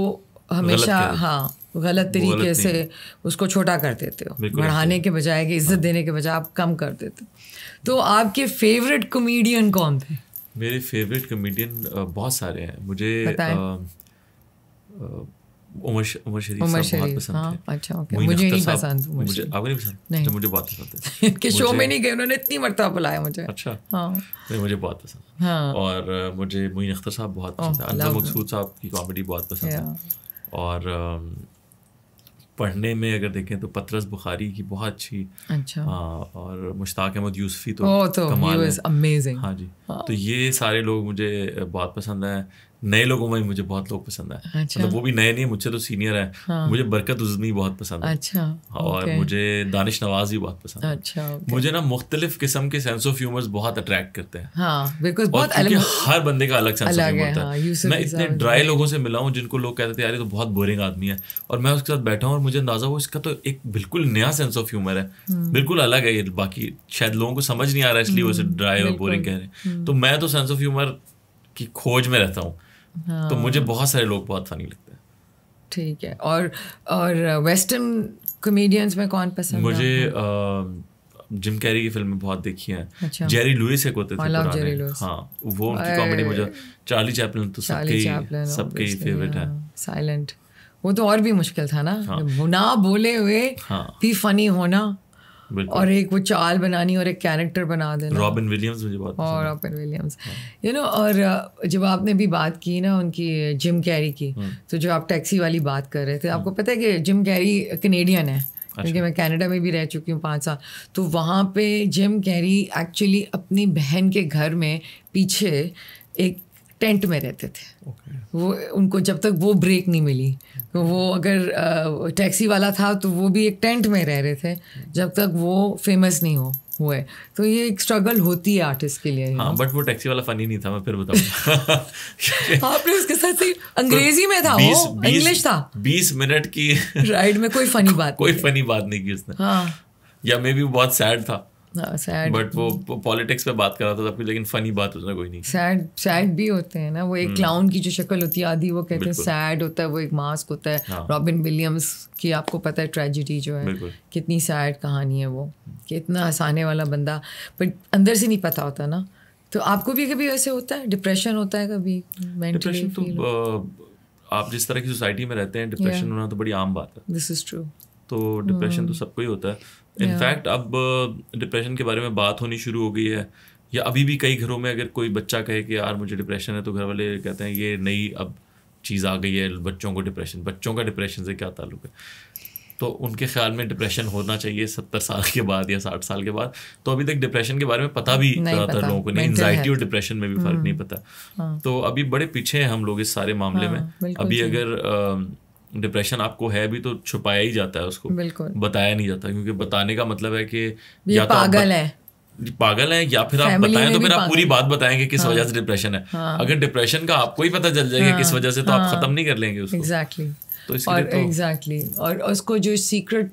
हमेशा हाँ गलत तरीके गलत से उसको छोटा कर देते हो बढ़ाने के बजाय कि इज्जत हाँ। देने के बजाय आप कम कर देते हो तो आपके फेवरेट कॉमेडियन कौन थे मेरे फेवरेट कॉमेडियन बहुत सारे हैं मुझे उमर उमर शरीफ उमर शरीफ पसंद हाँ, अच्छा ओके मुझे नहीं पसंद मुझे आपको नहीं पसंद नहीं अच्छा, मुझे बहुत पसंद है इनके शो में नहीं गए उन्होंने इतनी मरतबा बुलाया मुझे अच्छा हाँ नहीं मुझे बहुत पसंद हाँ और मुझे मुइन अख्तर साहब बहुत पसंद है अनसर मकसूद साहब की कॉमेडी बहुत पसंद है और पढ़ने में अगर देखें तो पतरस बुखारी की बहुत अच्छी अच्छा आ, हाँ, और मुश्ताक अहमद यूसफी तो, तो कमाल है अमेजिंग हाँ जी हाँ। तो ये सारे लोग मुझे बहुत पसंद हैं नए लोगों में मुझे बहुत लोग पसंद है अच्छा। मतलब वो भी नए नहीं मुझसे तो सीनियर है हाँ। मुझे बरकत उजनी बहुत पसंद है अच्छा और मुझे दानिश नवाज भी बहुत पसंद है अच्छा मुझे ना मुख्तलिफ किस्म के सेंस ऑफ ह्यूमर बहुत अट्रैक्ट करते हैं हाँ, क्योंकि हर बंदे का अलग सेंस ऑफ ह्यूमर होता है हाँ, मैं इतने ड्राई लोगों से मिला हूँ जिनको लोग कहते थे यार तो बहुत बोरिंग आदमी है और मैं उसके साथ बैठा हूँ और मुझे अंदाजा हुआ इसका तो एक बिल्कुल नया सेंस ऑफ ह्यूमर है हम्म। बिल्कुल अलग है ये बाकी शायद लोगों को समझ नहीं आ रहा इसलिए वो ड्राई हम्म, और बोरिंग कह रहे हैं हम्म। तो मैं तो सेंस ऑफ ह्यूमर की खोज में रहता हूँ हाँ। तो मुझे बहुत सारे लोग बहुत फनी लगते हैं ठीक है और और वेस्टर्न uh, कॉमेडियंस में कौन पसंद मुझे जिम कैरी uh, की फिल्में बहुत देखी हैं अच्छा। जेरी लुइस एक होते थे पुराने हाँ वो उनकी कॉमेडी मुझे चार्ली चैपलिन तो सबके सबके ही फेवरेट है साइलेंट वो तो और भी मुश्किल था ना हाँ। ना बोले हुए हाँ। भी फनी होना और एक वो चाल बनानी और एक कैरेक्टर बना देना रॉबिन विलियम्स मुझे बहुत और रॉबिन विलियम्स यू नो और जब आपने भी बात की ना उनकी जिम कैरी की हाँ। तो जो आप टैक्सी वाली बात कर रहे थे आपको हाँ। पता है कि जिम कैरी कनेडियन है अच्छा। क्योंकि मैं कनाडा में भी रह चुकी हूँ पाँच साल तो वहाँ पे जिम कैरी एक्चुअली अपनी बहन के घर में पीछे एक टेंट में रहते थे okay. वो उनको जब तक वो ब्रेक नहीं मिली वो अगर टैक्सी वाला था तो वो भी एक टेंट में रह रहे थे जब तक वो फेमस नहीं हो हुए तो ये एक स्ट्रगल होती है आर्टिस्ट के लिए हाँ बट वो टैक्सी वाला फनी नहीं था मैं फिर बताऊँ आपने उसके साथ ही अंग्रेजी में था बीस, वो इंग्लिश था बीस मिनट की राइड में कोई फनी बात कोई फनी बात नहीं की उसने हाँ या मे भी बहुत सैड था बट वो पॉलिटिक्स पे बात कर रहा था सब लेकिन फनी बात उसने कोई नहीं सैड सैड भी होते हैं ना वो एक क्लाउन hmm. की जो शक्ल होती है आधी वो कहते हैं सैड होता है वो एक मास्क होता है रॉबिन हाँ। विलियम्स की आपको पता है ट्रेजिडी जो है कितनी सैड कहानी है वो कि इतना हंसाने वाला बंदा बट अंदर से नहीं पता होता ना तो आपको भी कभी ऐसे होता है डिप्रेशन होता है कभी डिप्रेशन तो आप जिस तरह की सोसाइटी में रहते हैं डिप्रेशन होना तो बड़ी आम बात है दिस इज ट्रू तो डिप्रेशन तो hmm. सबको ही होता है इनफैक्ट yeah. अब डिप्रेशन uh, के बारे में बात होनी शुरू हो गई है या अभी भी कई घरों में अगर कोई बच्चा कहे कि यार मुझे डिप्रेशन है तो घर वाले कहते हैं ये नई अब चीज़ आ गई है बच्चों को डिप्रेशन बच्चों का डिप्रेशन से क्या ताल्लुक है तो उनके ख्याल में डिप्रेशन होना चाहिए सत्तर साल के बाद या साठ साल के बाद तो अभी तक डिप्रेशन के बारे में पता भी ज़्यादातर लोगों को नहीं एनजाइटी और डिप्रेशन में भी फ़र्क नहीं हम्म। पता हाँ। तो अभी बड़े पीछे हैं हम लोग इस सारे मामले हाँ, में अभी अगर डिप्रेशन आपको है भी तो छुपाया ही जाता है उसको बिल्कुल बताया नहीं जाता क्योंकि बताने का मतलब है कि या तो पागल है पागल है या फिर आप बताएं तो फिर आप पूरी बात बताएंगे किस हाँ। वजह से डिप्रेशन है हाँ। अगर डिप्रेशन का आपको ही पता चल जाएगा किस हाँ। वजह से तो आप खत्म नहीं कर लेंगे उसको एग्जैक्टली तो और एग्जैक्टली तो, exactly. और उसको जो सीक्रेट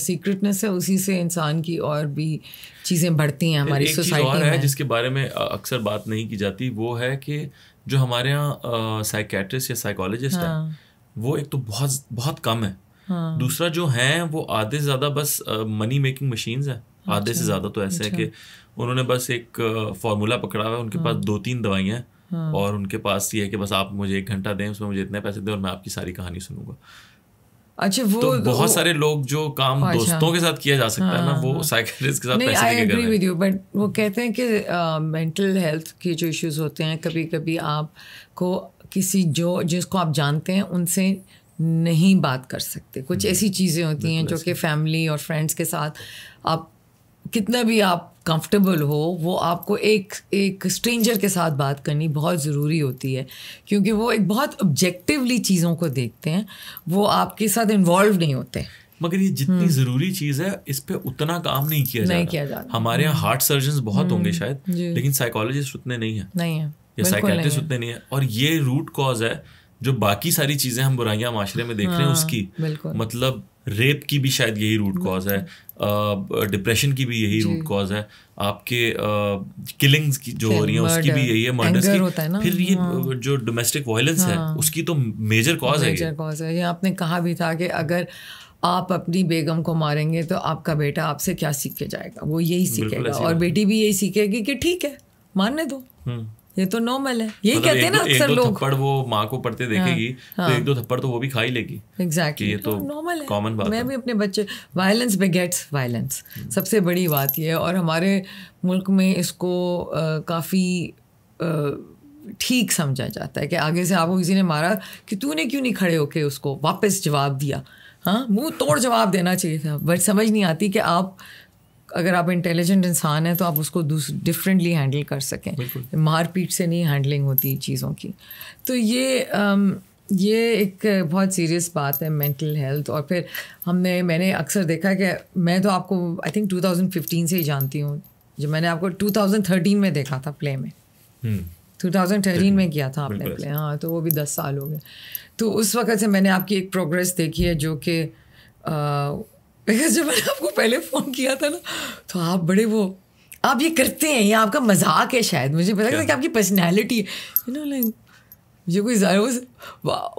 सीक्रेटनेस है उसी से इंसान की और भी चीज़ें बढ़ती हैं हमारी सोसाइटी में जिसके बारे में अक्सर बात नहीं की जाती वो है कि जो हमारे यहाँ साइकेट्रिस्ट या साइकोलॉजिस्ट हैं वो एक तो बहुत बहुत कम है हाँ। दूसरा जो है वो आधे से ज़्यादा बस मनी मेकिंग मशीन है आधे से ज़्यादा तो ऐसे है कि अच्छा। उन्होंने बस एक फॉर्मूला पकड़ा हुआ है उनके हाँ। पास दो तीन दवाइयां हैं हाँ। और उनके पास ये है कि बस आप मुझे एक घंटा दें उसमें मुझे इतने पैसे दें और मैं आपकी सारी कहानी सुनूंगा अच्छा वो तो बहुत वो, सारे लोग जो काम अच्छा, दोस्तों के साथ किया जा सकता हाँ, है ना वो साइकियाट्रिस्ट हाँ। के साथ नहीं I agree with you but वो कहते हैं कि मेंटल uh, हेल्थ के जो इश्यूज होते हैं कभी कभी आप को किसी जो जिसको आप जानते हैं उनसे नहीं बात कर सकते कुछ ऐसी चीज़ें होती हैं जो कि फैमिली और फ्रेंड्स के साथ आप कितना भी आप कंफर्टेबल हो वो आपको एक एक स्ट्रेंजर के साथ बात करनी बहुत ज़रूरी होती है क्योंकि वो एक बहुत ऑब्जेक्टिवली चीज़ों को देखते हैं वो आपके साथ इन्वॉल्व नहीं होते मगर ये जितनी हम्म। ज़रूरी चीज़ है इस पर उतना काम नहीं किया नहीं जा किया हमारे यहाँ हार्ट हम्म। सर्जन बहुत होंगे हम्म। शायद लेकिन साइकोलॉजिस्ट उतने नहीं हैं नहीं है या साइकेट्रिस्ट उतने नहीं है और ये रूट कॉज है जो बाकी सारी चीजें हम बुराइयां माशरे में देख रहे हैं हाँ, उसकी मतलब रेप की भी शायद यही रूट कॉज है डिप्रेशन की भी यही रूट कॉज है आपके किलिंग्स की जो हो रही है उसकी भी यही है मर्डर्स की फिर ये हाँ। जो डोमेस्टिक वायलेंस है हाँ। उसकी तो मेजर कॉज है मेजर कॉज है ये आपने कहा भी था कि अगर आप अपनी बेगम को मारेंगे तो आपका बेटा आपसे क्या सीख के जाएगा वो यही सीखेगा और बेटी भी यही सीखेगी कि ठीक है मानने दो हम्म। ये तो नॉर्मल है यही मतलब कहते हैं ना अक्सर लोग थप्पड़ वो माँ को पढ़ते हाँ, देखेगी तो हाँ, तो एक दो थप्पड़ तो वो भी खाई लेगी एग्जैक्टली exactly, ये तो नॉर्मल तो है कॉमन बात मैं भी अपने बच्चे वायलेंस बेगेट्स वायलेंस सबसे बड़ी बात ये है और हमारे मुल्क में इसको काफ़ी ठीक समझा जाता है कि आगे से आपको किसी ने मारा कि तूने क्यों नहीं खड़े होके उसको वापस जवाब दिया हाँ मुंह तोड़ जवाब देना चाहिए था बट समझ नहीं आती कि आप अगर आप इंटेलिजेंट इंसान हैं तो आप उसको डिफरेंटली हैंडल कर सकें मारपीट से नहीं हैंडलिंग होती चीज़ों की तो ये um, ये एक बहुत सीरियस बात है मेंटल हेल्थ और फिर हमने मैंने अक्सर देखा कि मैं तो आपको आई थिंक 2015 से ही जानती हूँ जो मैंने आपको 2013 में देखा था प्ले में हम्म। hmm. 2013 में किया था आपने प्ले हाँ तो वो भी दस साल हो गए तो उस वक्त से मैंने आपकी एक प्रोग्रेस देखी है जो कि बिकॉज जब मैंने आपको पहले फ़ोन किया था ना तो आप बड़े वो आप ये करते हैं ये आपका मजाक है शायद मुझे पता कि आपकी पर्सनैलिटी यू नो लाइक जो कोई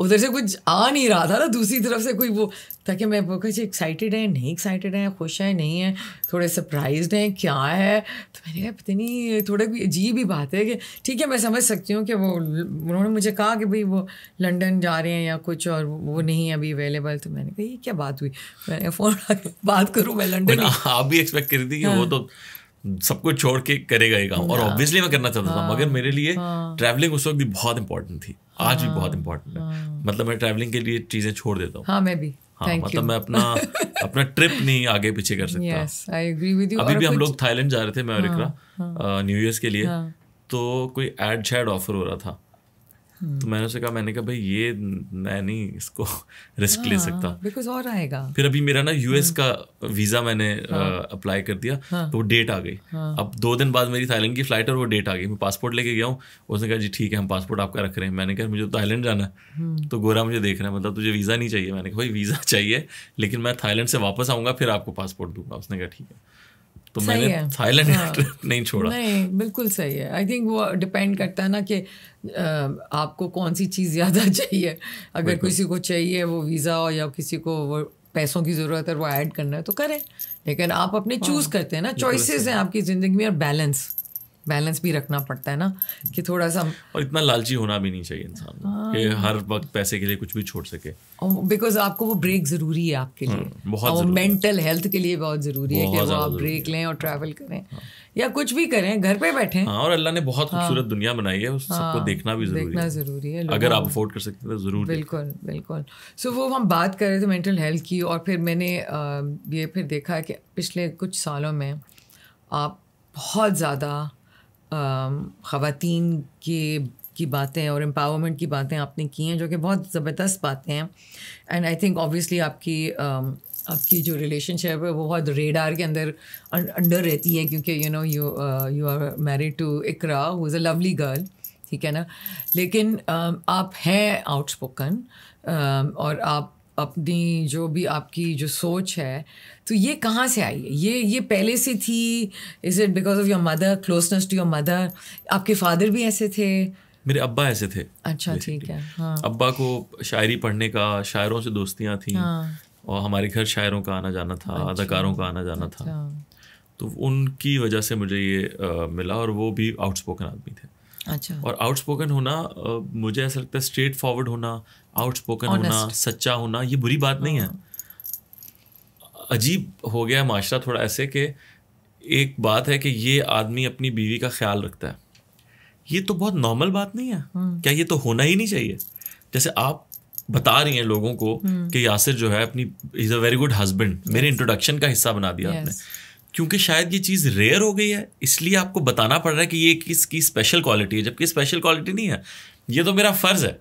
उधर से कुछ आ नहीं रहा था ना दूसरी तरफ से कोई वो ताकि मैं वो कैसे एक्साइटेड है नहीं एक्साइटेड है खुश है नहीं है थोड़े सरप्राइज हैं क्या है तो मैंने कहा पता नहीं थोड़े कोई अजीब ही बात है कि ठीक है मैं समझ सकती हूँ कि वो उन्होंने मुझे कहा कि भाई वो लंदन जा रहे हैं या कुछ और वो नहीं है अभी अवेलेबल तो मैंने कहा ये क्या बात हुई मैंने फ़ोन बात करूँ मैं लंडन आप भी एक्सपेक्ट करी थी कि वो हाँ। तो सब कुछ छोड़ के करेगा ये काम और ऑब्वियसली हाँ। मैं करना चाहता था हाँ। मगर मेरे लिए ट्रैवलिंग हाँ। उस वक्त भी बहुत इंपॉर्टेंट थी आज भी बहुत इंपॉर्टेंट है मतलब मैं ट्रैवलिंग के लिए चीजें छोड़ देता हूँ मैं भी हाँ, मतलब मैं अपना अपना ट्रिप नहीं आगे पीछे कर सकता yes, I agree with you. अभी भी हम लोग थाईलैंड जा रहे थे मैं और न्यू ईयर्स के लिए तो कोई एड शेड ऑफर हो रहा था तो मैंने उसे कहा मैंने कहा भाई ये मैं नहीं इसको रिस्क ले हाँ, सकता बिकॉज और आएगा फिर अभी मेरा ना यूएस हम्म। का वीज़ा मैंने अप्लाई हाँ। कर दिया हाँ। तो वो डेट आ गई अब दो दिन बाद मेरी थाईलैंड की फ्लाइट और वो डेट आ गई मैं पासपोर्ट लेके गया हूँ उसने कहा जी ठीक है हम पासपोर्ट आपका रख रहे हैं मैंने कहा मुझे थाईलैंड तो जाना है हम्म। तो गोरा मुझे देख रहा है मतलब तुझे वीज़ा नहीं चाहिए मैंने कहा भाई वीज़ा चाहिए लेकिन मैं थाईलैंड से वापस आऊंगा फिर आपको पासपोर्ट दूंगा उसने कहा ठीक है तो मैंने थाईलैंड हाँ, नहीं छोड़ा नहीं बिल्कुल सही है आई थिंक वो डिपेंड करता है ना कि आपको कौन सी चीज़ ज़्यादा चाहिए अगर किसी को चाहिए वो वीज़ा हो या किसी को वो पैसों की ज़रूरत है वो ऐड करना है तो करें लेकिन आप अपने चूज़ हाँ। करते हैं ना चॉइसेस हैं आपकी ज़िंदगी में और बैलेंस बैलेंस भी रखना पड़ता है ना कि थोड़ा सा और इतना लालची होना भी नहीं चाहिए इंसान हाँ। कि हर वक्त पैसे के लिए कुछ भी छोड़ सके बिकॉज आपको वो ब्रेक ज़रूरी है आपके लिए हम्म, बहुत और मेंटल हेल्थ के लिए बहुत ज़रूरी है कि वो आप ब्रेक लें और ट्रैवल करें हाँ। या कुछ भी करें घर पे बैठे हाँ, और अल्लाह ने बहुत हाँ। खूबसूरत दुनिया बनाई है उस सबको देखना भी ज़रूरी देखना ज़रूरी है अगर आप अफोर्ड कर सकते हैं तो ज़रूर बिल्कुल बिल्कुल सो वो हम बात कर रहे थे मेंटल हेल्थ की और फिर मैंने ये फिर देखा कि पिछले कुछ सालों में आप बहुत ज़्यादा ख़वान के की बातें और एम्पावरमेंट की बातें आपने की हैं जो कि बहुत ज़बरदस्त बातें हैं एंड आई थिंक ऑब्वियसली आपकी आपकी जो रिलेशनशिप है वो बहुत रेडार के अंदर अंडर रहती है क्योंकि you know you you are married to Iqra who is a lovely girl ठीक है ना लेकिन आप हैं आउटस्पोकन और आप अपनी जो भी आपकी जो सोच है तो ये कहाँ से आई है ये ये पहले से थी is it because of your mother closeness to your mother आपके फादर भी ऐसे थे मेरे अब्बा ऐसे थे अच्छा ठीक है हाँ। अब्बा को शायरी पढ़ने का शायरों से दोस्तियाँ थी हाँ। और हमारे घर शायरों का आना जाना था अच्छा। अदाकारों का आना जाना अच्छा। था तो उनकी वजह से मुझे ये आ, मिला और वो भी आउटस्पोकन आदमी थे अच्छा और आउटस्पोकन होना मुझे ऐसा लगता है स्ट्रेट फॉरवर्ड होना आउटस्पोकन होना सच्चा होना ये बुरी बात नहीं है हाँ। अजीब हो गया माशरा थोड़ा ऐसे कि एक बात है कि ये आदमी अपनी बीवी का ख्याल रखता है ये तो बहुत नॉर्मल बात नहीं है हाँ। क्या ये तो होना ही नहीं चाहिए जैसे आप बता रही हैं लोगों को हाँ। कि यासिर जो है अपनी is a very good husband मेरे इंट्रोडक्शन का हिस्सा बना दिया आपने क्योंकि शायद ये चीज़ रेयर हो गई है इसलिए आपको बताना पड़ रहा है कि ये किसकी स्पेशल क्वालिटी है जबकि स्पेशल क्वालिटी नहीं है ये तो मेरा फ़र्ज़ है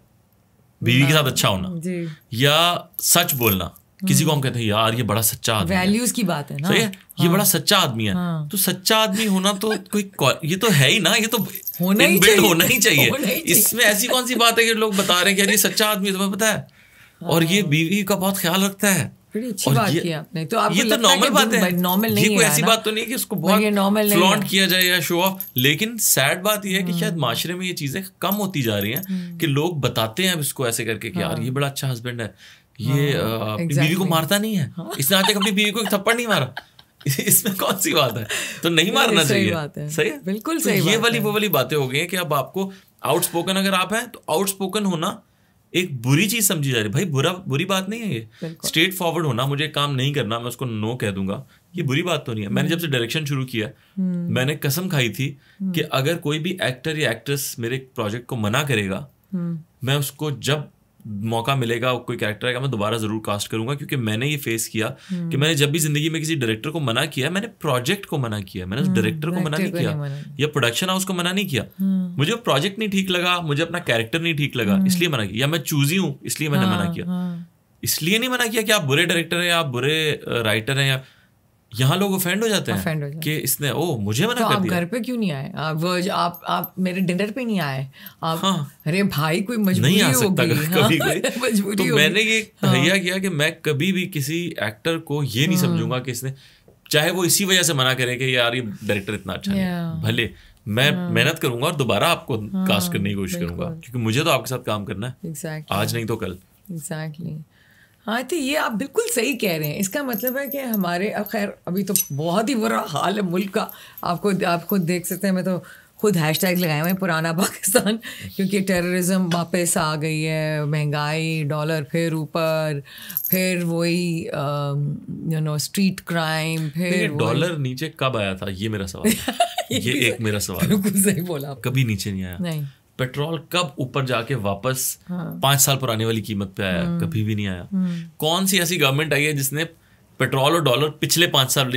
बीवी के साथ अच्छा होना या सच बोलना किसी को हम कहते हैं यार ये बड़ा सच्चा आदमी वैल्यूज की बात है ना सही है हाँ। ये बड़ा हाँ। सच्चा आदमी है हाँ। तो सच्चा आदमी होना तो कोई ये तो है ही ना ये तो होना ही चाहिए होना ही चाहिए, चाहिए। इसमें ऐसी कौन सी बात है कि लोग बता रहे हैं कि यार ये सच्चा आदमी तुम्हें पता है तो हाँ। और ये बीवी का बहुत ख्याल रखता है बड़ी अच्छी बात की आपने तो आप ये तो नॉर्मल बात है नॉर्मल नहीं कोई ऐसी बात तो नहीं कि बहुत फ्लॉन्ट किया जाए या शो ऑफ लेकिन सैड बात यह है कि शायद हम्म। माशरे में ये चीजें कम होती जा रही हैं हम्म। कि लोग बताते हैं अब इसको ऐसे करके कि यार हाँ। ये बड़ा अच्छा हस्बैंड है ये हाँ, अपनी बीवी को मारता नहीं है हाँ। इसने आज तक अपनी बीवी को थप्पड़ नहीं मारा इसमें कौन सी बात है तो नहीं मारना चाहिए है सही है बिल्कुल तो सही ये वाली वो वाली बातें हो गई हैं कि अब आपको आउटस्पोकन अगर आप हैं तो आउटस्पोकन होना एक बुरी चीज समझी जा रही भाई बुरा बुरी बात नहीं है ये स्ट्रेट फॉरवर्ड होना मुझे काम नहीं करना मैं उसको नो कह दूंगा ये बुरी बात तो नहीं है मैंने हम्म। जब से डायरेक्शन शुरू किया हम्म। मैंने कसम खाई थी कि हम्म। अगर कोई भी एक्टर या एक्ट्रेस मेरे प्रोजेक्ट को मना करेगा मैं उसको जब मौका मिलेगा कोई कैरेक्टर आएगा मैं दोबारा ज़रूर कास्ट करूंगा क्योंकि मैंने ये फेस किया हम्म। कि मैंने जब भी ज़िंदगी में किसी डायरेक्टर को मना किया मैंने प्रोजेक्ट को मना किया मैंने उस डायरेक्टर हम्म, को मना नहीं किया या प्रोडक्शन हाउस को मना नहीं किया मुझे प्रोजेक्ट नहीं ठीक लगा मुझे अपना कैरेक्टर नहीं ठीक लगा हम्म। इसलिए मना किया या मैं चूजी हूँ इसलिए मैंने मना हाँ, किया हाँ। इसलिए नहीं मना किया कि आप बुरे डायरेक्टर हैं आप बुरे राइटर हैं या यहाँ लोग ऑफेंड हो जाते हैं कि इसने ओ मुझे मना तो कर दिया आप घर पे क्यों नहीं आए आप आप आप मेरे डिनर पे नहीं आए आप हाँ, अरे भाई कोई मजबूरी नहीं आ सकता हो हाँ, कभी कोई मजबूरी तो मैंने ये हाँ। हाँ, किया कि मैं कभी भी किसी एक्टर को ये नहीं हाँ। समझूंगा कि इसने चाहे वो इसी वजह से मना करे कि यार ये डायरेक्टर इतना अच्छा है भले मैं हाँ। मेहनत करूंगा और दोबारा आपको कास्ट करने की कोशिश करूंगा क्योंकि मुझे तो आपके साथ काम करना है आज नहीं तो कल एग्जैक्टली हाँ तो ये आप बिल्कुल सही कह रहे हैं इसका मतलब है कि हमारे अब खैर अभी तो बहुत ही बुरा हाल है मुल्क का आपको आप खुद देख सकते हैं मैं तो खुद हैश टैग लगाए हुए पुराना पाकिस्तान क्योंकि टेररिज्म वापस आ गई है महंगाई डॉलर फिर ऊपर फिर वही यू नो स्ट्रीट क्राइम फिर डॉलर नीचे कब आया था ये मेरा सवाल ये, ये एक मेरा सवाल बिल्कुल सही बोला आप कभी नीचे नहीं आया नहीं पेट्रोल कब ऊपर जाके वापस हाँ। पांच साल पुराने वाली कीमत पे आया हम्म। कभी भी नहीं आया हम्म। कौन सी ऐसी गवर्नमेंट आई है जिसने पेट्रोल और डॉलर पिछले पांच साल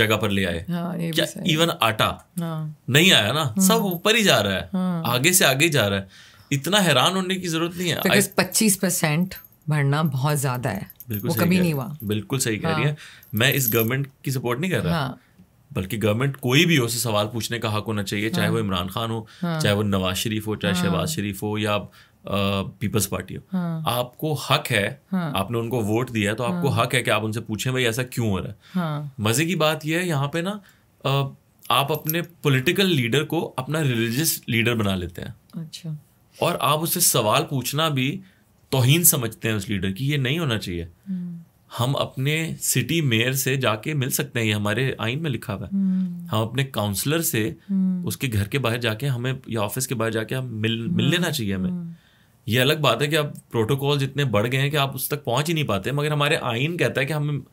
जगह पर ले आए हाँ, क्या इवन आटा हाँ। नहीं आया ना हम्म। सब ऊपर ही जा रहा है हाँ। आगे से आगे जा रहा है इतना हैरान होने की जरूरत नहीं है तो पच्चीस परसेंट भरना बहुत ज्यादा है बिल्कुल वो कभी नहीं हुआ बिल्कुल सही कह रही हाँ। है मैं इस गवर्नमेंट की सपोर्ट नहीं कर रहा हाँ। बल्कि गवर्नमेंट कोई भी हो उसे सवाल पूछने का हक होना चाहिए चाहे वो हाँ। इमरान खान हो हाँ। चाहे वो नवाज शरीफ हो चाहे हाँ। शहबाज शरीफ हो या पीपल्स पार्टी हो हाँ। आपको हक है हाँ। आपने उनको वोट दिया है तो आपको हाँ। हक है कि आप उनसे पूछें भाई ऐसा क्यों हो रहा है हाँ। मजे की बात यह है यहाँ पे ना आप अपने पॉलिटिकल लीडर को अपना रिलीजियस लीडर बना लेते हैं अच्छा और आप उससे सवाल पूछना भी तोहन समझते हैं उस लीडर की ये नहीं होना चाहिए हम्म। हम अपने सिटी मेयर से जाके मिल सकते हैं ये हमारे आइन में लिखा हुआ है हम्म। हम अपने काउंसलर से हम्म। उसके घर के बाहर जाके हमें या ऑफिस के बाहर जाके हम मिल मिल लेना हम्म। चाहिए हमें ये अलग बात है कि अब प्रोटोकॉल जितने बढ़ गए हैं कि आप उस तक पहुंच ही नहीं पाते मगर हमारे आइन कहता है कि हम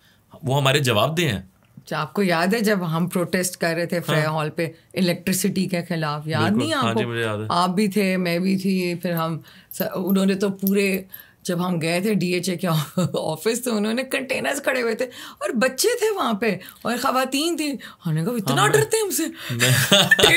वो हमारे जवाब दे हैं अच्छा, आपको याद है जब हम प्रोटेस्ट कर रहे थे फ्रे हाँ। हॉल पे इलेक्ट्रिसिटी के खिलाफ याद नहीं हाँ आपको हाँ आप भी थे मैं भी थी फिर हम उन्होंने तो पूरे जब हम गए थे डीएचए के ऑफिस तो उन्होंने कंटेनर्स खड़े हुए थे और बच्चे थे वहां पे और खातन थी हमने कहा इतना हाँ। डरते हैं हमसे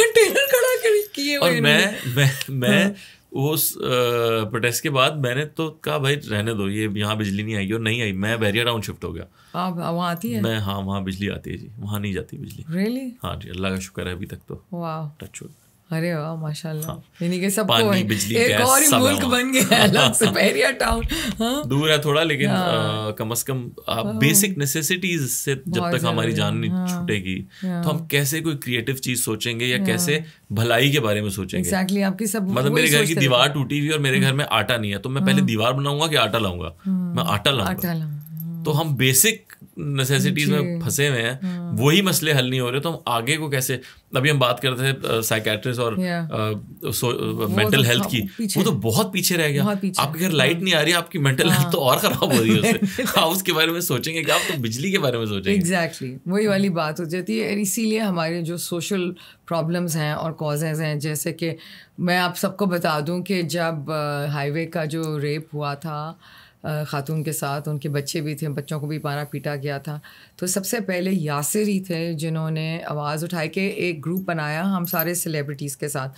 कंटेनर खड़ा किए और मैं मैं मैं हाँ। उस प्रोटेस्ट के बाद मैंने तो कहा भाई रहने दो ये यहाँ बिजली नहीं आई और नहीं आई मैं बैरियर टाउन शिफ्ट हो गया आप हाँ, वहाँ आती है मैं हाँ वहाँ बिजली आती है जी वहाँ नहीं जाती बिजली रियली really? हाँ जी अल्लाह का शुक्र है अभी तक तो वाह टच हो अरे वाह माशाल्लाह हाँ। यानी कि सब सबको एक और सब मुल्क बन गया अलग से पेरिया टाउन हाँ। दूर है थोड़ा लेकिन आ, हाँ। कम से कम आप बेसिक नेसेसिटीज से जब तक हमारी जान नहीं छूटेगी तो हम कैसे कोई क्रिएटिव चीज सोचेंगे या कैसे भलाई के बारे में सोचेंगे exactly, आपकी सब मतलब मेरे घर की दीवार टूटी हुई और मेरे घर में आटा नहीं है तो मैं पहले दीवार बनाऊंगा कि आटा लाऊंगा मैं आटा लाऊंगा तो हम बेसिक नेसेसिटीज में फंसे हुए हैं हाँ। वही मसले हल नहीं हो रहे तो हम आगे को कैसे अभी हम बात कर रहे थे साइकेट्रिस्ट और मेंटल हेल्थ तो की वो तो बहुत पीछे रह गया आपके घर लाइट हाँ। नहीं आ रही आपकी मेंटल हेल्थ तो और खराब हो रही है उससे हाउस के बारे में सोचेंगे क्या आप तो बिजली के बारे में सोचेंगे एग्जैक्टली वही वाली बात हो जाती है इसीलिए हमारे जो सोशल प्रॉब्लम्स हैं और कॉजेज हैं जैसे कि मैं आप सबको बता दूं कि जब हाईवे का जो रेप हुआ था ख़ातून के साथ उनके बच्चे भी थे बच्चों को भी मारा पीटा गया था तो सबसे पहले यासिर ही थे जिन्होंने आवाज़ उठाई के एक ग्रुप बनाया हम सारे सेलिब्रिटीज़ के साथ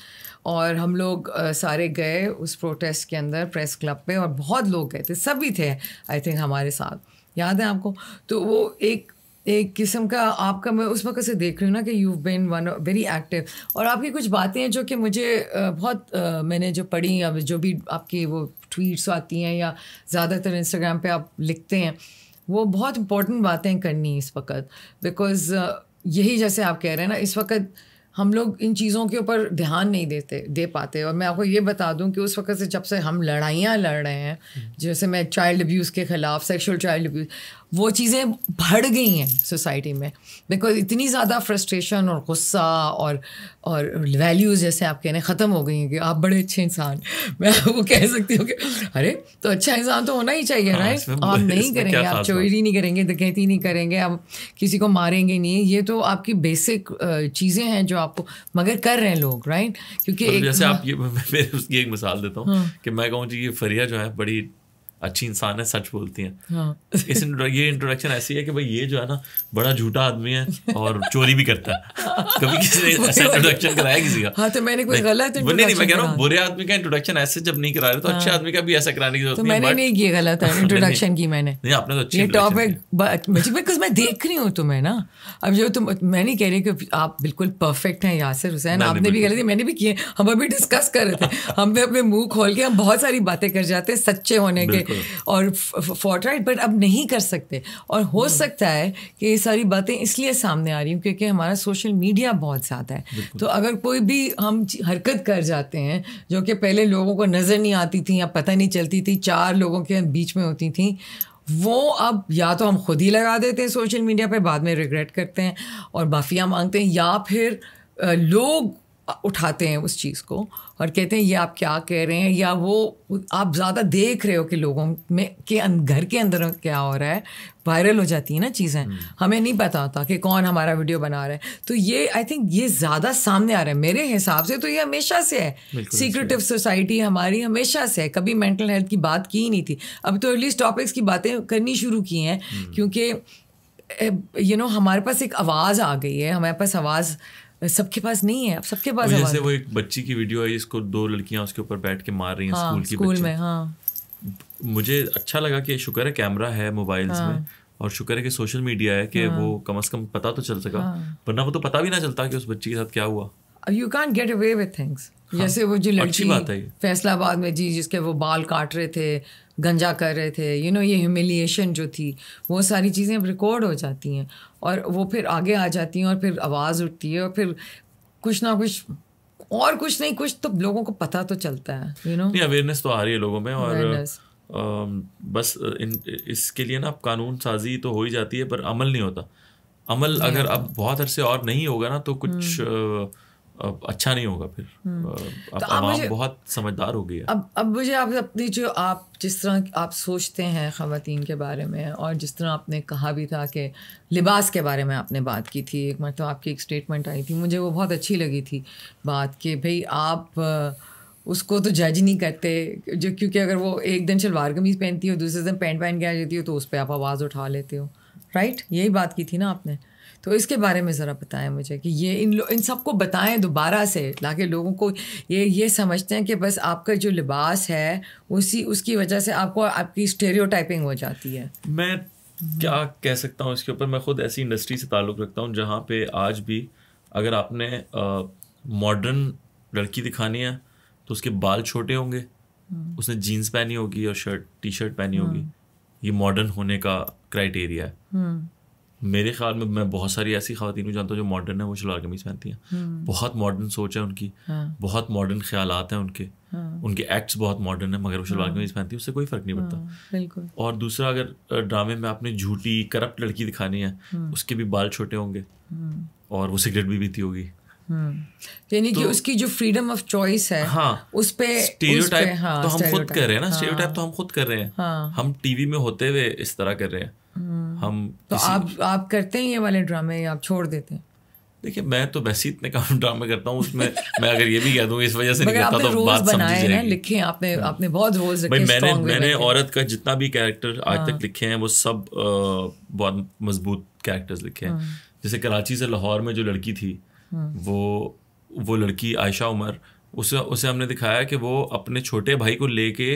और हम लोग सारे गए उस प्रोटेस्ट के अंदर प्रेस क्लब पे और बहुत लोग गए थे सभी थे आई थिंक हमारे साथ याद है आपको तो वो एक एक किस्म का आपका मैं उस वक्त से देख रही हूँ ना कि you been one very active और आपकी कुछ बातें हैं जो कि मुझे बहुत मैंने जो पढ़ी अब जो भी आपकी वो ट्वीट्स आती हैं या ज़्यादातर इंस्टाग्राम पे आप लिखते हैं वो बहुत इंपॉर्टेंट बातें करनी इस वक्त बिकॉज यही जैसे आप कह रहे हैं ना इस वक्त हम लोग इन चीज़ों के ऊपर ध्यान नहीं देते दे पाते और मैं आपको ये बता दूं कि उस वक्त से जब से हम लड़ाइयाँ लड़ रहे हैं हम्म। जैसे मैं चाइल्ड अब्यूज़ के ख़िलाफ़ सेक्शुअल चाइल्ड अब्यूज़ वो चीज़ें भड़ गई हैं सोसाइटी में बिकॉज इतनी ज़्यादा फ्रस्ट्रेशन और गुस्सा और और वैल्यूज़ जैसे आप कह रहे हैं ख़त्म हो गई हैं कि आप बड़े अच्छे इंसान मैं वो कह सकती हूँ कि अरे तो अच्छा इंसान तो होना ही चाहिए ना हाँ, आप नहीं करेंगे आप चोरी नहीं करेंगे दिकैती नहीं करेंगे आप किसी को मारेंगे नहीं ये तो आपकी बेसिक चीज़ें हैं जो आपको मगर कर रहे हैं लोग राइट क्योंकि जैसे आप ये मैं उसकी एक मिसाल देता हूँ हाँ। कि मैं कहूँ जी ये फरिया जो है बड़ी अच्छी इंसान है सच बोलती हैं हाँ। इस ये इंट्रोडक्शन ऐसी है कि भाई ये जो है ना बड़ा झूठा आदमी है और चोरी भी करता है कभी किसी ने ऐसा इंट्रोडक्शन कराया किसी का हाँ तो मैंने कोई गलत नहीं नहीं मैं कह रहा हूँ बुरे आदमी का इंट्रोडक्शन ऐसे जब नहीं करा रहे तो अच्छे हाँ। आदमी का भी ऐसा कराने की जरूरत तो मैंने नहीं ये गलत है इंट्रोडक्शन की मैंने नहीं आपने तो अच्छी टॉपिक बिकॉज मैं देख रही हूँ तुम्हें ना अब जो तुम मैं नहीं कह रही कि आप बिल्कुल परफेक्ट हैं यासिर हुसैन आपने भी गलती मैंने भी किए हम अभी डिस्कस कर रहे थे हमने अपने मुंह खोल के हम बहुत सारी बातें कर जाते हैं सच्चे होने के और फॉट राइट बट अब नहीं कर सकते और हो hmm. सकता है कि ये सारी बातें इसलिए सामने आ रही हूँ क्योंकि हमारा सोशल मीडिया बहुत ज़्यादा है तो अगर कोई भी हम हरकत कर जाते हैं जो कि पहले लोगों को नज़र नहीं आती थी या पता नहीं चलती थी चार लोगों के बीच में होती थी वो अब या तो हम खुद ही लगा देते हैं सोशल मीडिया पर बाद में रिग्रेट करते हैं और माफ़िया मांगते हैं या फिर लोग उठाते हैं उस चीज़ को और कहते हैं ये आप क्या कह रहे हैं या वो आप ज़्यादा देख रहे हो कि लोगों में के अं-, घर के अंदर क्या हो रहा है वायरल हो जाती है ना चीज़ें हम्म। हमें नहीं पता होता कि कौन हमारा वीडियो बना रहा है तो ये आई थिंक ये ज़्यादा सामने आ रहा है मेरे हिसाब से तो ये हमेशा से है सीक्रेटिव सोसाइटी हमारी हमेशा से है कभी मेंटल हेल्थ की बात की ही नहीं थी अब तो एटलीस्ट टॉपिक्स की बातें करनी शुरू की हैं हम्म। क्योंकि यू नो हमारे पास एक आवाज़ आ गई है हमारे पास आवाज़ सबके पास नहीं है अब सबके पास है जैसे वो एक बच्ची की वीडियो आई इसको दो लड़कियां उसके ऊपर बैठ के मार रही हैं हाँ, स्कूल स्कूल की में हाँ मुझे अच्छा लगा कि शुक्र है कैमरा है मोबाइल्स हाँ, में और शुक्र है कि सोशल मीडिया है कि हाँ, वो कम से कम पता तो चल सका हाँ। वरना हाँ, वो तो पता भी ना चलता कि उस बच्ची के साथ क्या हुआ you can get away with things जैसे वो जो लड़की फैसलाबाद में जी जिसके वो बाल काट रहे थे गंजा कर रहे थे यू नो ये ह्यूमिलिएशन जो थी वो सारी चीज़ें रिकॉर्ड हो जाती हैं और वो फिर आगे आ जाती हैं और फिर आवाज़ उठती है और फिर कुछ ना कुछ और कुछ नहीं कुछ तो लोगों को पता तो चलता है यू नो अवेयरनेस तो आ रही है लोगों में और बस इन इसके लिए ना अब कानून साजी तो हो ही जाती है पर अमल नहीं होता अमल अगर अब बहुत अरसे और नहीं होगा ना तो कुछ हम्म। अब अच्छा नहीं होगा फिर हम्म। अब तो आप मुझे, बहुत समझदार हो गई है अब अब मुझे आप अपनी जो आप जिस तरह आप सोचते हैं ख़वान के बारे में और जिस तरह आपने कहा भी था कि लिबास के बारे में आपने बात की थी एक मतलब आपकी एक स्टेटमेंट आई थी मुझे वो बहुत अच्छी लगी थी बात कि भाई आप उसको तो जज नहीं करते जो क्योंकि अगर वो एक दिन शलवार कमीज़ पहनती हो दूसरे दिन पैंट पहन के आ जाती हो तो उस पर आप आवाज़ उठा लेते हो राइट यही बात की थी ना आपने तो इसके बारे में ज़रा बताएं मुझे कि ये इन इन सबको बताएं दोबारा से ताकि लोगों को ये ये समझते हैं कि बस आपका जो लिबास है उसी उसकी वजह से आपको आपकी स्टेरियो हो जाती है मैं क्या कह सकता हूँ इसके ऊपर मैं खुद ऐसी इंडस्ट्री से ताल्लुक़ रखता हूँ जहाँ पे आज भी अगर आपने मॉडर्न लड़की दिखानी है तो उसके बाल छोटे होंगे हम्म। उसने जीन्स पहनी होगी और शर्ट टी शर्ट पहनी हम्म। होगी ये मॉडर्न होने का क्राइटेरिया है हम्म। मेरे ख्याल में मैं बहुत सारी ऐसी खातन जानता हूँ जो मॉडर्न है वो शलवार कमीज पहनती हैं हम्म। बहुत मॉडर्न सोच है उनकी हाँ। बहुत मॉडर्न ख्याल हैं उनके हाँ। उनके एक्ट्स बहुत मॉडर्न है मगर वो शलवार हाँ। कमीज पहनती है उससे कोई फ़र्क नहीं पड़ता और दूसरा अगर ड्रामे में आपने झूठी करप्ट लड़की दिखानी है हम्म। उसके भी बाल छोटे होंगे हम्म। और वो सिगरेट भी पीती होगी यानी तो, कि उसकी जो फ्रीडम ऑफ चॉइस है हाँ, उस पे स्टेरियोटाइप तो हाँ, तो हम खुद कर रहे हैं ना स्टेरियोटाइप तो हम खुद कर रहे हैं हम टीवी में होते हुए इस तरह कर रहे हैं हम तो आप आप करते हैं ये वाले ड्रामे आप छोड़ देते हैं देखिए मैं तो वैसे इतने काम ड्रामे करता हूँ उसमें मैं अगर ये भी कह दूँ इस वजह से नहीं करता तो बात समझ ना लिखे आपने हाँ। आपने बहुत रोल्स लिखे भाई मैंने मैंने औरत का जितना भी कैरेक्टर आज तक हाँ। लिखे हैं वो सब बहुत मजबूत कैरेक्टर्स लिखे हैं हाँ। जैसे कराची से लाहौर में जो लड़की थी वो वो लड़की आयशा उमर उसे उसे हमने दिखाया कि वो अपने छोटे भाई को लेके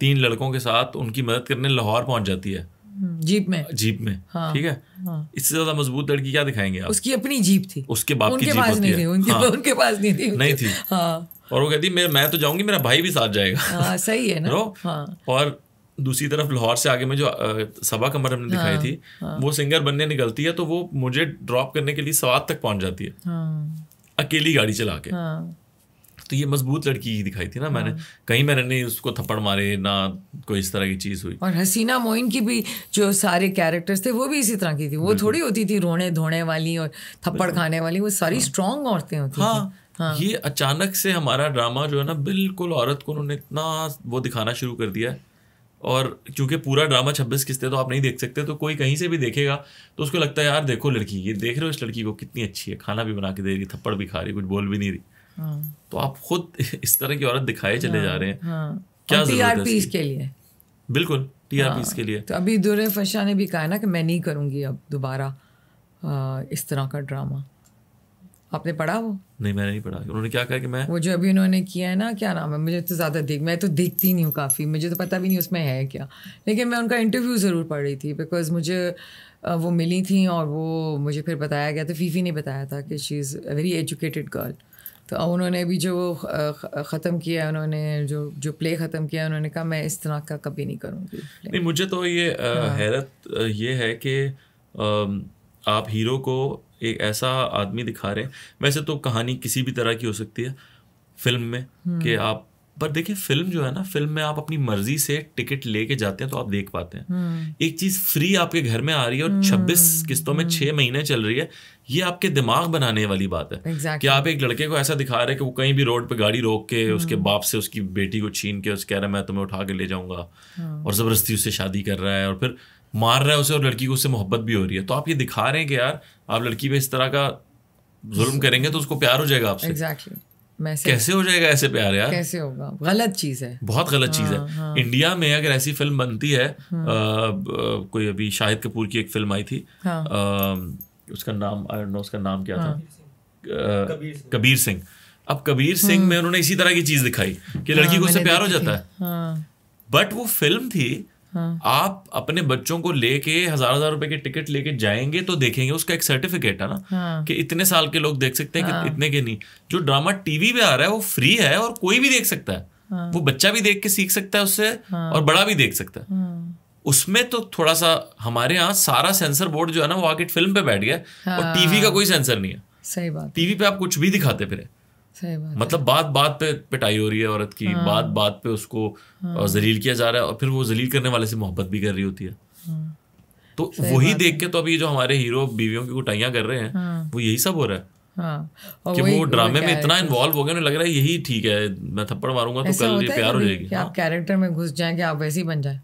तीन लड़कों के साथ उनकी मदद करने लाहौर पहुंच जाती है जीप में जीप में हाँ, ठीक है हाँ. इससे ज्यादा मजबूत लड़की क्या दिखाएंगे आप उसकी अपनी जीप थी उसके बाप की जीप होती है उनके, हाँ, उनके पास नहीं थी नहीं थी हाँ. और वो कहती मैं मैं तो जाऊंगी मेरा भाई भी साथ जाएगा हाँ, सही है ना हाँ. और दूसरी तरफ लाहौर से आगे में जो सबा कमर हमने दिखाई हाँ, थी हाँ। वो सिंगर बनने निकलती है तो वो मुझे ड्रॉप करने के लिए सवाद तक पहुंच जाती है हाँ। अकेली गाड़ी चला के हाँ. तो ये मजबूत लड़की ही दिखाई थी ना मैंने हाँ। कहीं मैंने नहीं उसको थप्पड़ मारे ना कोई इस तरह की चीज़ हुई और हसीना मोइन की भी जो सारे कैरेक्टर्स थे वो भी इसी तरह की थी वो थोड़ी होती थी रोने धोने वाली और थप्पड़ खाने वाली वो सारी स्ट्रांग हाँ। औरतें होती हाँ।, हाँ ये अचानक से हमारा ड्रामा जो है ना बिल्कुल औरत को उन्होंने इतना वो दिखाना शुरू कर दिया और क्योंकि पूरा ड्रामा छब्बीस किस्ते तो आप नहीं देख सकते तो कोई कहीं से भी देखेगा तो उसको लगता है यार देखो लड़की ये देख रहे हो इस लड़की को कितनी अच्छी है खाना भी बना के दे रही थप्पड़ भी खा रही कुछ बोल भी नहीं रही तो आप खुद इस तरह की औरत दिखाए चले हाँ, जा रहे हैं हाँ। क्या टीआरपी के लिए बिल्कुल टीआरपी हाँ। के लिए तो अभी दुर फशा ने भी कहा ना कि मैं नहीं करूँगी अब दोबारा इस तरह का ड्रामा आपने पढ़ा वो नहीं मैंने नहीं पढ़ा उन्होंने क्या कहा कि मैं वो जो अभी उन्होंने किया है ना क्या नाम है मुझे तो ज़्यादा देख मैं तो देखती नहीं हूँ काफ़ी मुझे तो पता भी नहीं उसमें है क्या लेकिन मैं उनका इंटरव्यू ज़रूर पढ़ रही थी बिकॉज मुझे वो मिली थी और वो मुझे फिर बताया गया था फीफी ने बताया था कि she is a very educated girl तो उन्होंने भी जो ख़त्म किया उन्होंने जो जो प्ले ख़त्म किया उन्होंने कहा मैं इस तरह का कभी नहीं करूँगी नहीं मुझे तो ये हाँ। हैरत ये है कि आप हीरो को एक ऐसा आदमी दिखा रहे हैं वैसे तो कहानी किसी भी तरह की हो सकती है फिल्म में हम्म। कि आप पर देखिए फिल्म जो है ना फिल्म में आप अपनी मर्जी से टिकट लेके जाते हैं तो आप देख पाते हैं हम्म। एक चीज फ्री आपके घर में आ रही है और हम्म। छब्बीस किस्तों में छह महीने चल रही है ये आपके दिमाग बनाने वाली बात है exactly. कि आप एक लड़के को ऐसा दिखा रहे कि वो कहीं भी रोड पे गाड़ी रोक के hmm. उसके बाप से उसकी बेटी को छीन के उस कह रहा है मैं तुम्हें उठा के ले जाऊंगा hmm. और ज़बरदस्ती उससे शादी कर रहा है और फिर मार रहा है उसे और लड़की को उससे मोहब्बत भी हो रही है तो आप ये दिखा रहे हैं कि यार आप लड़की पे इस तरह का जुल्म hmm. करेंगे तो उसको प्यार हो जाएगा आपसे कैसे हो जाएगा ऐसे प्यार यार कैसे होगा गलत चीज है बहुत गलत चीज है हाँ, हाँ। इंडिया में अगर ऐसी फिल्म बनती है hmm. कोई अभी शाहिद कपूर की एक फिल्म आई थी हाँ। उसका नाम आई डोंट नो उसका नाम क्या हाँ. था कबीर सिंह अब कबीर सिंह हाँ। में उन्होंने इसी तरह की चीज दिखाई कि लड़की को हाँ, उससे प्यार हो जाता है बट हाँ। वो फिल्म थी आप अपने बच्चों को लेके हजार हजार रुपए के टिकट लेके जाएंगे तो देखेंगे उसका एक सर्टिफिकेट है ना कि इतने साल के लोग देख सकते हैं कि इतने के नहीं जो ड्रामा टीवी पे आ रहा है वो फ्री है और कोई भी देख सकता है वो बच्चा भी देख के सीख सकता है उससे और बड़ा भी देख सकता है उसमें तो थोड़ा सा हमारे यहाँ सारा सेंसर बोर्ड जो है ना वो आके फिल्म पे बैठ गया हाँ। और टीवी का कोई सेंसर नहीं है सही बात टीवी पे आप कुछ भी दिखाते फिर सही बात मतलब बात बात पे पिटाई हो रही है औरत की हाँ। बात बात पे उसको हाँ। जलील किया जा रहा है और फिर वो जलील करने वाले से मोहब्बत भी कर रही होती है हाँ। तो वही देख के तो अभी जो हमारे हीरो बीवियों की कुटाइया कर रहे हैं हाँ। वो यही सब हो रहा है हाँ, कि वो ड्रामे में इतना इन्वॉल्व हो गया लग रहा है यही ठीक है मैं थप्पड़ मारूंगा तो कल ये प्यार हो जाएगी आप कैरेक्टर हाँ। में घुस जाएंगे आप वैसे ही बन जाए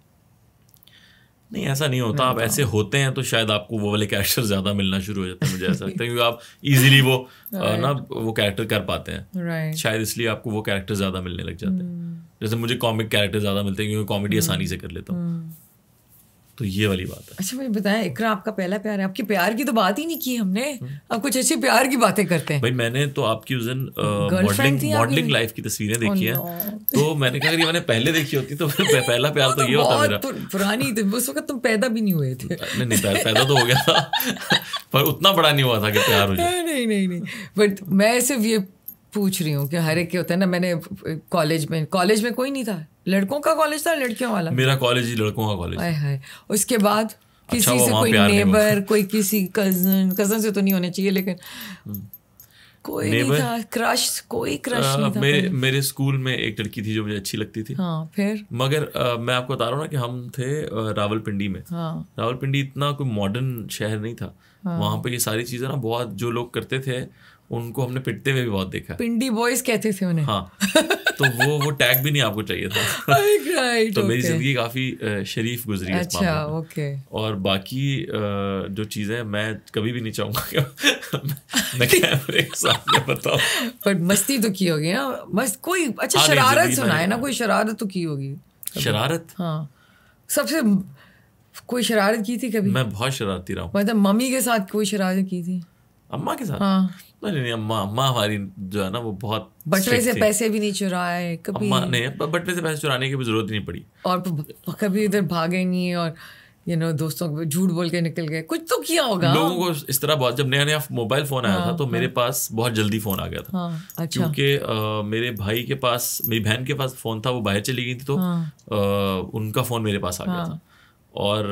नहीं ऐसा नहीं होता आप ऐसे हाँ। होते हैं तो शायद आपको वो वाले कैरेक्टर ज़्यादा मिलना शुरू हो जाता है मुझे ऐसा लगता है क्योंकि आप इजीली वो ना वो कैरेक्टर कर पाते हैं शायद इसलिए आपको वो कैरेक्टर ज़्यादा मिलने लग जाते हैं hmm. जैसे मुझे कॉमिक कैरेक्टर ज़्यादा मिलते हैं क्योंकि कॉमेडी hmm. आसानी से कर लेता हूँ hmm. तो ये वाली बात है अच्छा मुझे बताया इकरा आपका पहला प्यार है आपके प्यार की तो बात ही नहीं की हमने आप कुछ अच्छे प्यार की बातें करते हैं भाई मैंने तो आपकी उस दिन मॉडलिंग मॉडलिंग लाइफ की तस्वीरें देखी oh है तो मैंने कहा मैंने पहले देखी होती तो पहला प्यार तो, तो ये होता मेरा पुरानी थी तो उस वक्त तुम पैदा भी नहीं हुए थे नहीं नहीं पैदा तो हो गया था पर उतना बड़ा नहीं हुआ था कि प्यार हो जाए नहीं नहीं नहीं बट मैं सिर्फ ये पूछ रही हूँ कि हर एक के होता है ना मैंने कॉलेज में कॉलेज में कोई नहीं था लड़कों का कॉलेज था लड़कियों वाला मेरा कॉलेज ही लड़कों का कॉलेज है उसके बाद अच्छा, किसी अच्छा, से कोई नेबर कोई किसी कजन कजन से तो नहीं होने चाहिए लेकिन हम्म। कोई नहीं था क्रश कोई क्रश नहीं था मेरे मेरे स्कूल में एक लड़की थी जो मुझे अच्छी लगती थी हाँ फिर मगर आ, मैं आपको बता रहा हूँ ना कि हम थे रावलपिंडी में हाँ रावलपिंडी इतना कोई मॉडर्न शहर नहीं था हाँ। वहाँ पे ये सारी चीज़ें ना बहुत जो लोग करते थे उनको हमने पिटते हुए भी बहुत देखा पिंडी बॉयज कहते थे उन्हें हाँ तो वो वो टैग भी नहीं आपको चाहिए था oh, right, तो okay. मेरी जिंदगी काफ़ी शरीफ गुजरी अच्छा ओके okay. और बाकी जो चीज़ें मैं कभी भी नहीं चाहूंगा मैं कैमरे के सामने बताऊँ बट मस्ती तो की होगी ना मस्त कोई अच्छा हाँ, शरारत सुना है ना हाँ। कोई शरारत तो की होगी शरारत हाँ सबसे कोई शरारत की थी कभी मैं बहुत शरारती रहा हूँ मतलब मम्मी के साथ कोई शरारत की थी अम्मा के साथ हाँ नहीं नहीं अम्मा अम्मा हमारी जो है ना वो बहुत बटवे से पैसे भी नहीं चुराए कभी अम्मा ने बटवे से पैसे चुराने की भी जरूरत नहीं पड़ी और कभी इधर भागे नहीं और यू नो दोस्तों को झूठ बोल के निकल गए कुछ तो किया होगा लोगों को इस तरह बहुत जब नया नया मोबाइल फोन आया था हाँ, तो हाँ। मेरे पास बहुत जल्दी फोन आ गया था हाँ, अच्छा। क्योंकि मेरे भाई के पास मेरी बहन के पास फोन था वो बाहर चली गई थी तो उनका फोन मेरे पास आ गया था और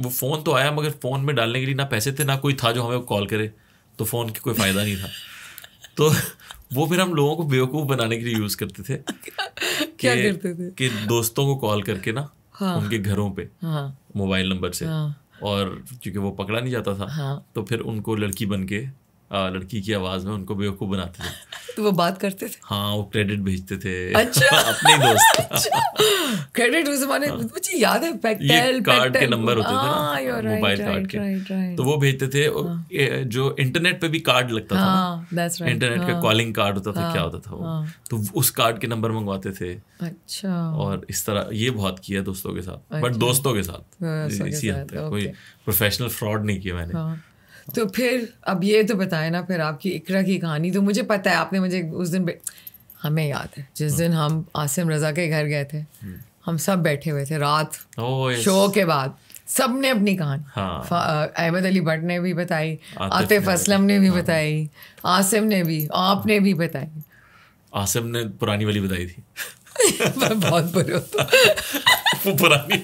वो फ़ोन तो आया मगर फ़ोन में डालने के लिए ना पैसे थे ना कोई था जो हमें कॉल करे तो फ़ोन की कोई फ़ायदा नहीं था तो वो फिर हम लोगों को बेवकूफ़ बनाने के लिए यूज़ करते थे क्या करते थे कि दोस्तों को कॉल करके ना हाँ, उनके घरों पे हाँ, मोबाइल नंबर से हाँ, और क्योंकि वो पकड़ा नहीं जाता था हाँ, तो फिर उनको लड़की बन के लड़की की आवाज में उनको बेवकूफ बनाते थे तो वो बात करते थे हाँ वो क्रेडिट भेजते थे अच्छा अपने दोस्त क्रेडिट अच्छा। उस जमाने हाँ। मुझे याद है पेक्टेल कार्ड के नंबर होते थे मोबाइल कार्ड हाँ, के तो वो भेजते थे और हाँ। जो इंटरनेट पे भी कार्ड लगता था इंटरनेट का कॉलिंग कार्ड होता था क्या होता था वो तो उस कार्ड के नंबर मंगवाते थे अच्छा और इस तरह ये बहुत किया दोस्तों के साथ बट अच्छा। दोस्तों के साथ इसी हद तक कोई प्रोफेशनल फ्रॉड नहीं किया मैंने तो फिर अब ये तो बताए ना फिर आपकी इकरा की कहानी तो मुझे पता है आपने मुझे उस दिन हमें याद है जिस हाँ। दिन हम आसिम रजा के घर गए थे हम्म। हम सब बैठे हुए थे रात शो के बाद सब ने अपनी कहानी हाँ। अहमद अली भट्ट ने भी बताई आतिफ असलम ने भी बताई आसिम ने भी हाँ। आपने भी बताई आसिम ने पुरानी वाली बताई थी बहुत बुरे हो तो पुरानी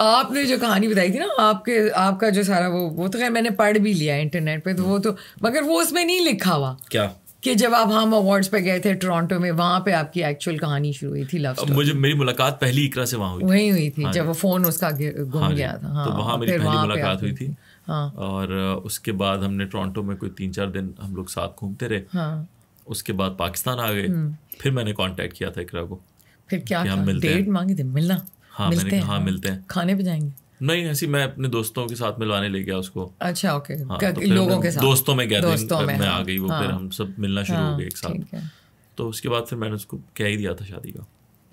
आपने जो कहानी बताई थी ना आपके आपका जो सारा वो वो तो खैर मैंने पढ़ भी लिया इंटरनेट पे तो वो तो मगर वो उसमें नहीं लिखा हुआ क्या कि जब आप हम अवार्ड्स पे गए थे टोरंटो में वहाँ पे आपकी एक्चुअल कहानी शुरू हुई थी लव स्टोरी मुझे मेरी मुलाकात पहली इकरा से वहाँ हुई वहीं हुई थी हाँ जब वो फोन उसका हाँ घूम हाँ गया था हाँ, तो वहाँ मेरी पहली मुलाकात हुई थी हाँ। और उसके बाद हमने टोरंटो में कोई तीन चार दिन हम लोग साथ घूमते रहे हाँ। उसके बाद पाकिस्तान आ गए हम्म। फिर मैंने कॉन्टेक्ट किया था इकरा को फिर क्या हम मिलते डेट मांगे थे मिलना हाँ मिलते मैंने हाँ मिलते हैं खाने पे जाएंगे नहीं ऐसी मैं अपने दोस्तों के साथ मिलवाने ले गया उसको अच्छा ओके हाँ, तो लोगों के साथ दोस्तों में गया दोस्तों में, मैं आ हाँ। गई वो हाँ, फिर हम सब मिलना शुरू हाँ, हो गए एक साथ तो उसके बाद फिर मैंने उसको कह ही दिया था शादी का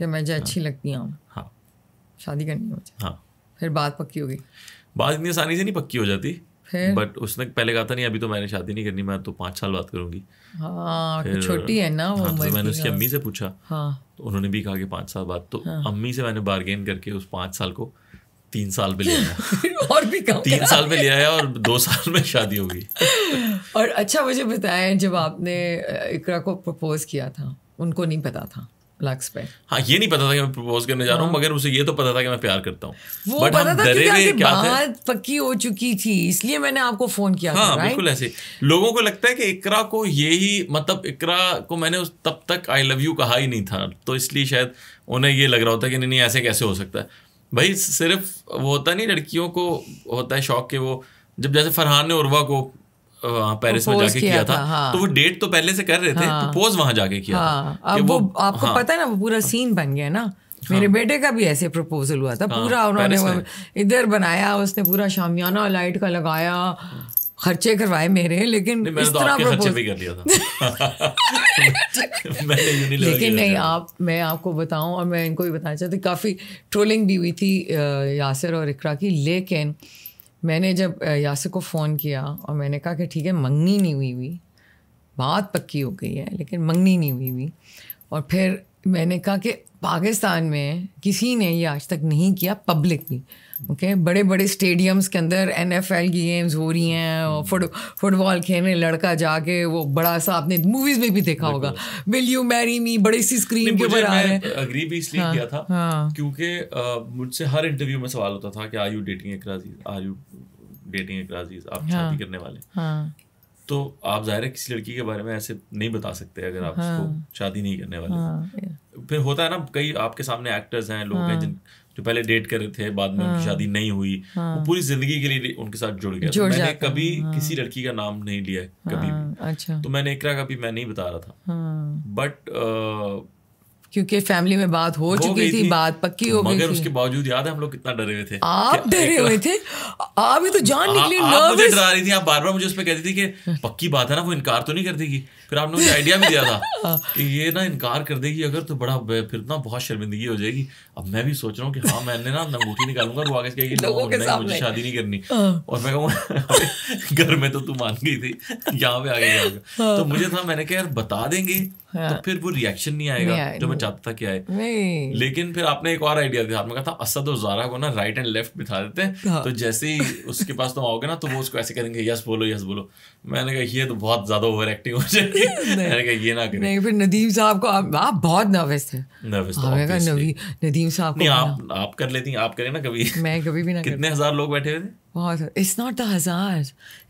कि जो अच्छी हाँ। लगती हूँ हाँ। शादी करनी है मुझे हाँ फिर बात पक्की हो गई बात इतनी आसानी से नहीं पक्की हो जाती बट उसने पहले कहा था नहीं अभी तो मैंने शादी नहीं करनी मैं तो पाँच साल बात करूंगी हाँ, तो छोटी है ना वो हाँ, तो मैंने उसकी हाँ। अम्मी से पूछा हाँ तो उन्होंने भी कहा कि पांच साल बाद तो हाँ. अम्मी से मैंने बार्गेन करके उस पाँच साल को तीन साल में लिया और भी कम तीन साल में लिया है और दो साल में शादी होगी और अच्छा मुझे बताएं जब आपने इकरा को प्रपोज किया था उनको नहीं पता था लक्स पे हाँ ये नहीं पता था कि मैं प्रपोज करने जा रहा हूँ हाँ। मगर उसे ये तो पता था कि मैं प्यार करता हूँ वो पता था बात पक्की हो चुकी थी इसलिए मैंने आपको फोन किया हाँ बिल्कुल ऐसे लोगों को लगता है कि इकरा को यही मतलब इकरा को मैंने उस तब तक आई लव यू कहा ही नहीं था तो इसलिए शायद उन्हें ये लग रहा होता कि नहीं नहीं ऐसे कैसे हो सकता है भाई सिर्फ वो होता नहीं लड़कियों को होता है शौक के वो जब जैसे फरहान ने उर्वा को पेरिस में जाके किया, था, था हाँ। तो वो डेट तो पहले से कर रहे थे हाँ। प्रपोज तो वहां जाके किया हाँ। था अब वो, वो आपको हाँ। पता है ना वो पूरा सीन बन गया ना हाँ। मेरे बेटे का भी ऐसे प्रपोजल हुआ था हाँ। पूरा उन्होंने इधर बनाया उसने पूरा शामियाना लाइट का लगाया खर्चे करवाए मेरे लेकिन इस तरह तो खर्चे भी कर लिया था लेकिन नहीं आप मैं आपको बताऊं और मैं इनको भी बताना चाहती काफ़ी ट्रोलिंग भी हुई थी यासर और इकरा की लेकिन मैंने जब यासिर को फ़ोन किया और मैंने कहा कि ठीक है मंगनी नहीं हुई हुई बात पक्की हो गई है लेकिन मंगनी नहीं हुई हुई और फिर मैंने कहा कि पाकिस्तान में किसी ने ये आज तक नहीं किया पब्लिकली ओके okay? बड़े बड़े स्टेडियम्स के अंदर एन एफ एल गेम्स हो रही हैं और हम्म। फुट फुटबॉल खेलने लड़का जाके वो बड़ा सा आपने मूवीज में भी देखा होगा विल यू मैरी मी बड़ी सी स्क्रीन के ऊपर आ रहे हैं अग्री भी इसलिए हाँ, किया था हाँ, क्योंकि मुझसे हर इंटरव्यू में सवाल होता था कि are you dating are you dating राजीज आप हाँ, शादी करने वाले हाँ, तो आप जाहिर है किसी लड़की के बारे में ऐसे नहीं बता सकते अगर आप हाँ, उसको शादी नहीं करने वाले हाँ, फिर होता है ना कई आपके सामने एक्टर्स हैं लोग हाँ, हैं जिन जो पहले डेट कर रहे थे बाद में हाँ, उनकी शादी नहीं हुई हाँ, वो पूरी जिंदगी के लिए उनके साथ जुड़ गया जुड़ मैंने कभी हाँ, किसी लड़की का नाम नहीं लिया कभी हाँ, अच्छा तो मैंने इकरा का भी मैं नहीं बता रहा था बट हाँ। क्योंकि फैमिली में बात हो, हो चुकी थी, थी बात पक्की हो गई थी उसके बावजूद याद है हम लोग कितना डरे हुए थे आप डरे हुए थे आप ही तो जान निकली मुझे डरा रही थी आप बार बार मुझे उस पर कहती थी कि पक्की बात है ना वो इनकार तो नहीं कर देगी फिर आपने मुझे आइडिया भी दिया था कि ये ना इनकार कर देगी अगर तो बड़ा फिर ना बहुत शर्मिंदगी हो जाएगी अब मैं भी सोच रहा हूँ कि हाँ मैंने ना अंगूठी निकालूंगा वो आगे कहेगी मुझे शादी नहीं करनी हाँ। और मैं कहूँ घर में तो तू मान गई थी यहाँ पे आगे जाऊंगा हाँ। तो मुझे था मैंने कहा यार बता देंगे हाँ। तो फिर वो रिएक्शन नहीं आएगा जो मैं चाहता था कि आए लेकिन फिर आपने एक और आइडिया दिया आपने कहा था असद और जारा को ना राइट एंड लेफ्ट बिठा देते हैं हाँ। तो जैसे ही उसके पास तुम आओगे ना तो वो उसको ऐसे करेंगे यस बोलो यस बोलो मैंने कहा ये तो बहुत ज्यादा ओवर एक्टिंग हो जाएगी मैंने कहा ये ना करें नहीं फिर नदीम साहब को आप, आप बहुत नर्वस थे तो नर्वस नदीम साहब नहीं आप आप कर लेती आप करें ना कभी मैं कभी भी ना कितने हजार लोग बैठे हुए थे बहुत इट्स नॉट द हजार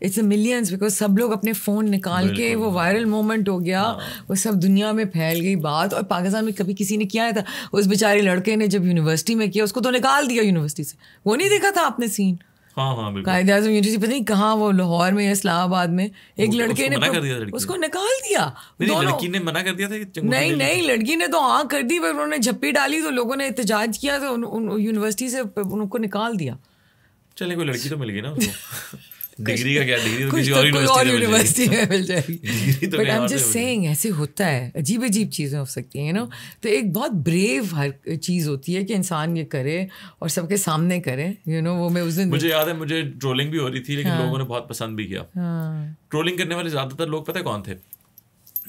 इट्स अ मिलियंस बिकॉज सब लोग अपने फ़ोन निकाल के वो वायरल मोमेंट हो गया हाँ। वो सब दुनिया में फैल गई बात और पाकिस्तान में कभी किसी ने किया है था उस बेचारे लड़के ने जब यूनिवर्सिटी में किया उसको तो निकाल दिया यूनिवर्सिटी से वो नहीं देखा था आपने सीन हाँ हाँ कायद अजम यूनिवर्सिटी पता नहीं कहाँ वो लाहौर में इस्लामाबाद में एक तो लड़के ने तो कर दिया उसको निकाल दिया लड़की ने मना कर दिया था नहीं नहीं लड़की ने तो हाँ कर दी पर उन्होंने झप्पी डाली तो लोगों ने एहत किया तो यूनिवर्सिटी से उनको निकाल दिया चले कोई लड़की तो मिल गई ना उसको डिग्री का क्या डिग्री तो किसी तो और यूनिवर्सिटी में मिल जाएगी but I am just saying ऐसे होता है अजीब अजीब चीज़ें हो सकती हैं यू नो तो एक बहुत ब्रेव हर चीज़ होती है कि इंसान ये करे और सबके सामने करे यू नो वो मैं उस दिन मुझे याद है मुझे ट्रोलिंग भी हो रही थी लेकिन हाँ। लोगों ने बहुत पसंद भी किया ट्रोलिंग हाँ। करने वाले ज़्यादातर लोग पता है कौन थे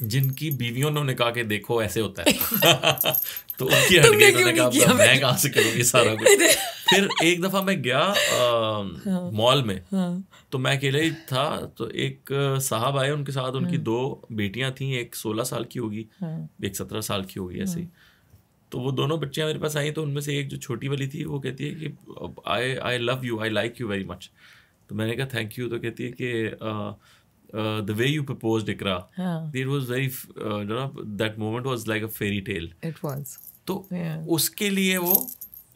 जिनकी बीवियों ने उन्हें कहा कि देखो ऐसे होता है तो उनकी हट गई तो उन्होंने कहा मैं कहाँ से करूँगी सारा कुछ फिर एक दफ़ा मैं गया हाँ। मॉल में हाँ। तो मैं अकेले ही था तो एक साहब आए उनके साथ उनकी हाँ। दो बेटियां थी एक सोलह साल की होगी एक सत्रह साल की होगी ऐसे तो वो दोनों बच्चियां मेरे पास आई तो उनमें से एक जो छोटी वाली थी वो कहती है कि I I love you I like you very much तो मैंने कहा थैंक यू तो कहती है कि uh, the way you proposed Ikra, हाँ. it was very, uh, you know, that moment was like a fairy tale. It was. तो yeah. उसके लिए वो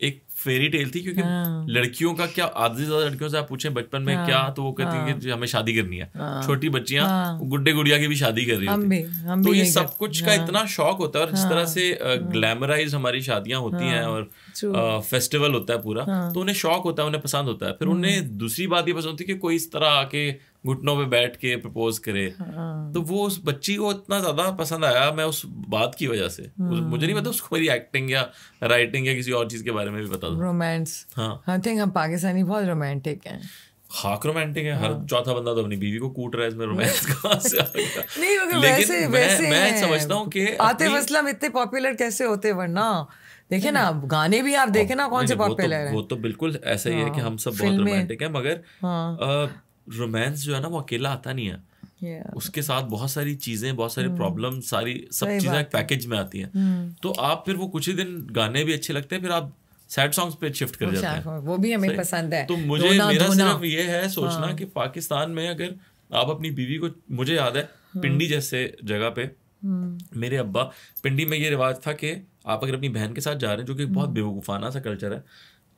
एक फेरी टेल थी क्योंकि हाँ। लड़कियों का क्या आधी ज्यादा लड़कियों से आप पूछे बचपन में क्या हाँ। तो वो कहती है कि हाँ। हमें शादी करनी है छोटी बच्चियां गुड्डे गुड़िया की भी शादी कर रही हम तो ये सब कुछ का इतना शौक होता है और जिस तरह से ग्लैमराइज हमारी शादियां होती हैं और फेस्टिवल होता है पूरा तो उन्हें शौक होता है उन्हें पसंद होता है फिर हम्म। उन्हें दूसरी बात ये पसंद होती है कि कोई इस तरह आके घुटनों पे बैठ के प्रपोज करे तो वो उस बच्ची को इतना ज्यादा पसंद आया मैं उस बात की वजह से मुझे नहीं पता उसको मेरी एक्टिंग या राइटिंग या किसी और चीज के बारे में भी पता आजकल रोमांस हाँ आई थिंक हाँ। हम पाकिस्तानी बहुत रोमांटिक हैं हाक रोमांटिक है हाँ। हर चौथा बंदा तो अपनी बीवी को कूट रहा है इसमें रोमांस कहाँ से नहीं मगर वैसे वैसे मैं समझता हूँ कि आतिफ असलम इतने पॉपुलर कैसे होते वरना देखे ना गाने भी आप देखे ना कौन से पॉपुलर तो- है वो तो बिल्कुल ऐसा ही है कि हाँ, हम सब बहुत रोमांटिक है मगर रोमांस हाँ। जो है ना वो अकेला आता नहीं है Yeah. उसके साथ बहुत सारी चीजें बहुत सारी प्रॉब्लम हम्म। सारी सब चीजें एक पैकेज में आती हैं हम्म। तो आप फिर वो कुछ ही दिन गाने भी अच्छे लगते हैं फिर आप सैड सॉन्ग्स पे शिफ्ट कर जाते हैं वो भी हमें पसंद है तो मुझे दोना, मेरा दोना। सिर्फ ये है सोचना हाँ। कि पाकिस्तान में अगर आप अपनी बीवी को मुझे याद है हाँ। पिंडी जैसे जगह पे हम्म। मेरे अब्बा पिंडी में ये रिवाज था कि आप अगर अपनी बहन के साथ जा रहे हैं जो कि बहुत हम्म। बेवकूफ़ाना सा कल्चर है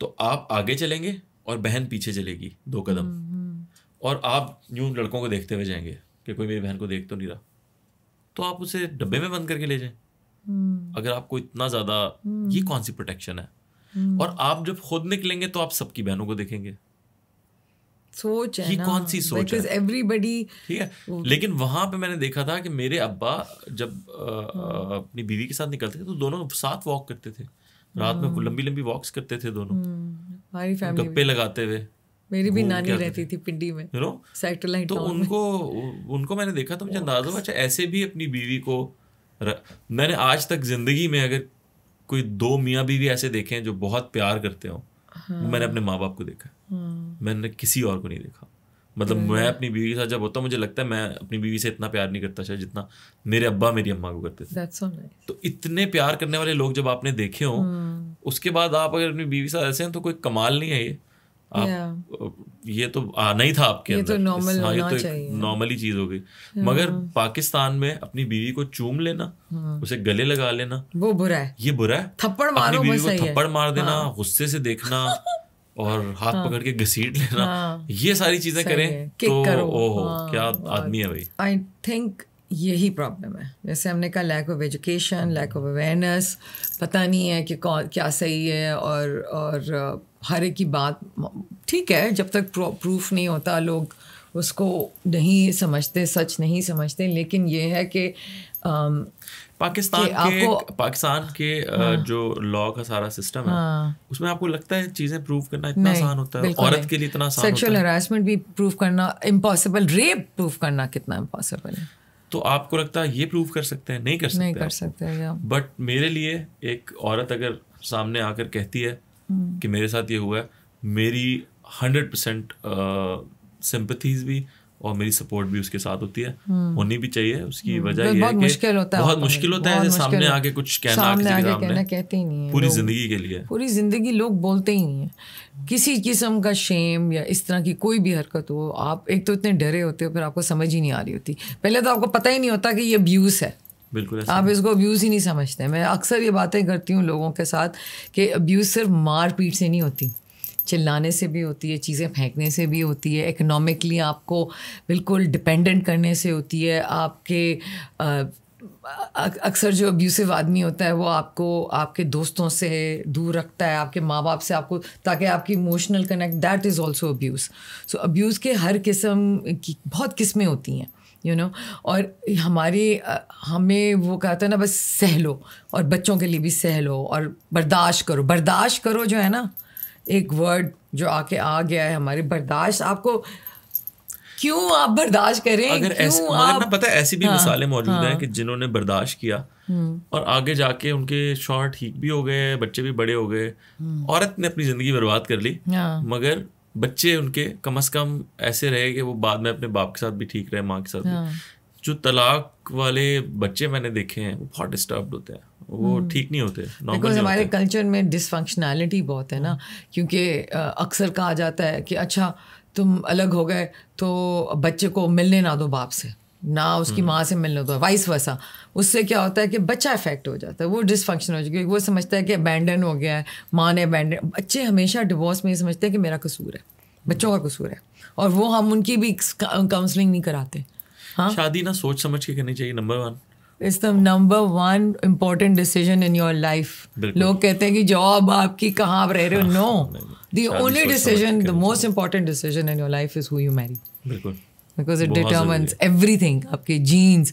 तो आप आगे चलेंगे और बहन पीछे चलेगी दो कदम हम्म, और आप यूं लड़कों को देखते हुए जाएंगे कि कोई मेरी बहन को देख तो नहीं रहा तो आप उसे डब्बे में बंद करके ले जाए अगर आपको इतना ज़्यादा ये कौन सी प्रोटेक्शन है और आप जब खुद निकलेंगे तो आप सबकी बहनों को देखेंगे सोच है ना कौन सी सोच है एवरीबडी ठीक है लेकिन वहां पे मैंने देखा था कि मेरे अब्बा जब आ, आ, हम्म। अपनी बीवी के साथ निकलते थे तो दोनों साथ वॉक करते थे रात में हम्म। लंबी लंबी वॉक्स करते थे दोनों हम्म। हमारी फैमिली गप्पे लगाते हुए मेरी भी नानी रहती थी पिंडी में नो सैटेलाइट तो उनको उनको मैंने देखा तो मुझे अंदाजा अच्छा ऐसे भी अपनी बीवी को मैंने आज तक जिंदगी में अगर कोई दो मियाँ भी, भी ऐसे देखे हैं जो बहुत प्यार करते हो हाँ। मैंने अपने माँ बाप को देखा हाँ। मैंने किसी और को नहीं देखा मतलब हम्म। मैं अपनी बीवी के साथ जब होता हूँ मुझे लगता है मैं अपनी बीवी से इतना प्यार नहीं करता शायद जितना मेरे अब्बा मेरी अम्मा को करते थे so nice. तो इतने प्यार करने वाले लोग जब आपने देखे हो हम्म। उसके बाद आप अगर अपनी बीवी के साथ ऐसे हैं तो कोई कमाल नहीं है ये आप yeah. ये तो आना ही था आपके ये तो अंदर तो हाँ, ये तो नॉर्मली चीज हो गई मगर पाकिस्तान में अपनी बीवी को चूम लेना yeah. हाँ। उसे गले लगा लेना वो बुरा है ये बुरा है थप्पड़ मारो बीवी को थप्पड़ मार हाँ। देना हाँ। गुस्से से देखना और हाथ हाँ। पकड़ के घसीट लेना हाँ। ये सारी चीजें करें तो ओहो हाँ, क्या आदमी है भाई आई थिंक यही प्रॉब्लम है जैसे हमने कहा lack of education lack of awareness पता नहीं है कि कौन क्या सही है और और हर एक की बात ठीक है जब तक प्रूफ नहीं होता लोग उसको नहीं समझते सच नहीं समझते लेकिन ये है कि पाकिस्तान के आपको पाकिस्तान के हाँ, जो लॉ का सारा सिस्टम है हाँ, उसमें आपको लगता है चीज़ें प्रूव करना इतना आसान होता है औरत के लिए इतना आसान सेक्सुअल हरासमेंट भी प्रूव करना इम्पॉसिबल रेप प्रूव करना कितना इम्पॉसिबल है तो आपको लगता है ये प्रूव कर सकते हैं नहीं कर सकते नहीं कर सकते बट मेरे लिए एक औरत अगर सामने आकर कहती है हम्म। कि मेरे साथ ये हुआ है मेरी हंड्रेड परसेंट सिंपथीज भी और मेरी सपोर्ट भी उसके साथ होती है होनी भी चाहिए उसकी हम्म। वजह ये है कि मुश्किल होता है बहुत मुश्किल होता है सामने आके कुछ कहना सामने आगे कहना कहते ही नहीं है पूरी जिंदगी के लिए पूरी जिंदगी लोग बोलते ही नहीं है किसी किस्म का शेम या इस तरह की कोई भी हरकत हो आप एक तो इतने डरे होते हो फिर आपको समझ ही नहीं आ रही होती पहले तो आपको पता ही नहीं होता कि ये अब्यूज़ है बिल्कुल आप इसको अब्यूज़ ही नहीं समझते मैं अक्सर ये बातें करती हूँ लोगों के साथ कि अब्यूज़ सिर्फ मारपीट से नहीं होती चिल्लाने से भी होती है चीज़ें फेंकने से भी होती है इकोनॉमिकली आपको बिल्कुल डिपेंडेंट करने से होती है आपके अक्सर जो अब्यूसिव आदमी होता है वो आपको आपके दोस्तों से दूर रखता है आपके माँ बाप से आपको ताकि आपकी emotional connect that is also abuse so abuse के हर किस्म की बहुत किस्में होती हैं यू you नो know? और हमारी हमें वो कहते हैं ना बस सह लो और बच्चों के लिए भी सह लो और बर्दाश्त करो बर्दाश्त करो जो है ना एक वर्ड जो आके आ गया है हमारी बर्दाश्त आपको क्यों आप बर्दाश्त करें अगर ऐसे आप... ना पता है ऐसी भी हाँ, मिसालें मौजूद हाँ, हैं कि जिन्होंने बर्दाश्त किया हम्म। और आगे जाके उनके शौहर ठीक भी हो गए बच्चे भी बड़े हो गए हम्म। औरत ने अपनी ज़िंदगी बर्बाद कर ली हाँ, मगर बच्चे उनके कम से कम ऐसे रहे कि वो बाद में अपने बाप के साथ भी ठीक रहे माँ के साथ हाँ, भी जो तलाक वाले बच्चे मैंने देखे हैं वो बहुत डिस्टर्ब होते हैं वो हम्म। ठीक नहीं होते बिकॉज हमारे कल्चर में डिसफंक्शनैलिटी बहुत है ना हम्म। क्योंकि अक्सर कहा जाता है कि अच्छा तुम अलग हो गए तो बच्चे को मिलने ना दो बाप से ना उसकी हम्म। माँ से मिलने दो वाइस वैसा उससे क्या होता है कि बच्चा इफेक्ट हो जाता है वो डिसफंक्शन हो जाएगी वो समझता है कि अबैंडन हो गया है माँ ने अबैंडन बच्चे हमेशा डिवोर्स में ये समझते हैं कि मेरा कसूर है बच्चों का कसूर है और वो हम उनकी भी काउंसलिंग नहीं कराते हाँ? शादी ना सोच समझ के करनी चाहिए number one is the number one important decision in your life लोग कहते हैं कि जॉब आपकी कहाँ आप रह रहे हो no the only decision the most important decision in your life is who you marry बिल्कुल because it determines everything आपके जीन्स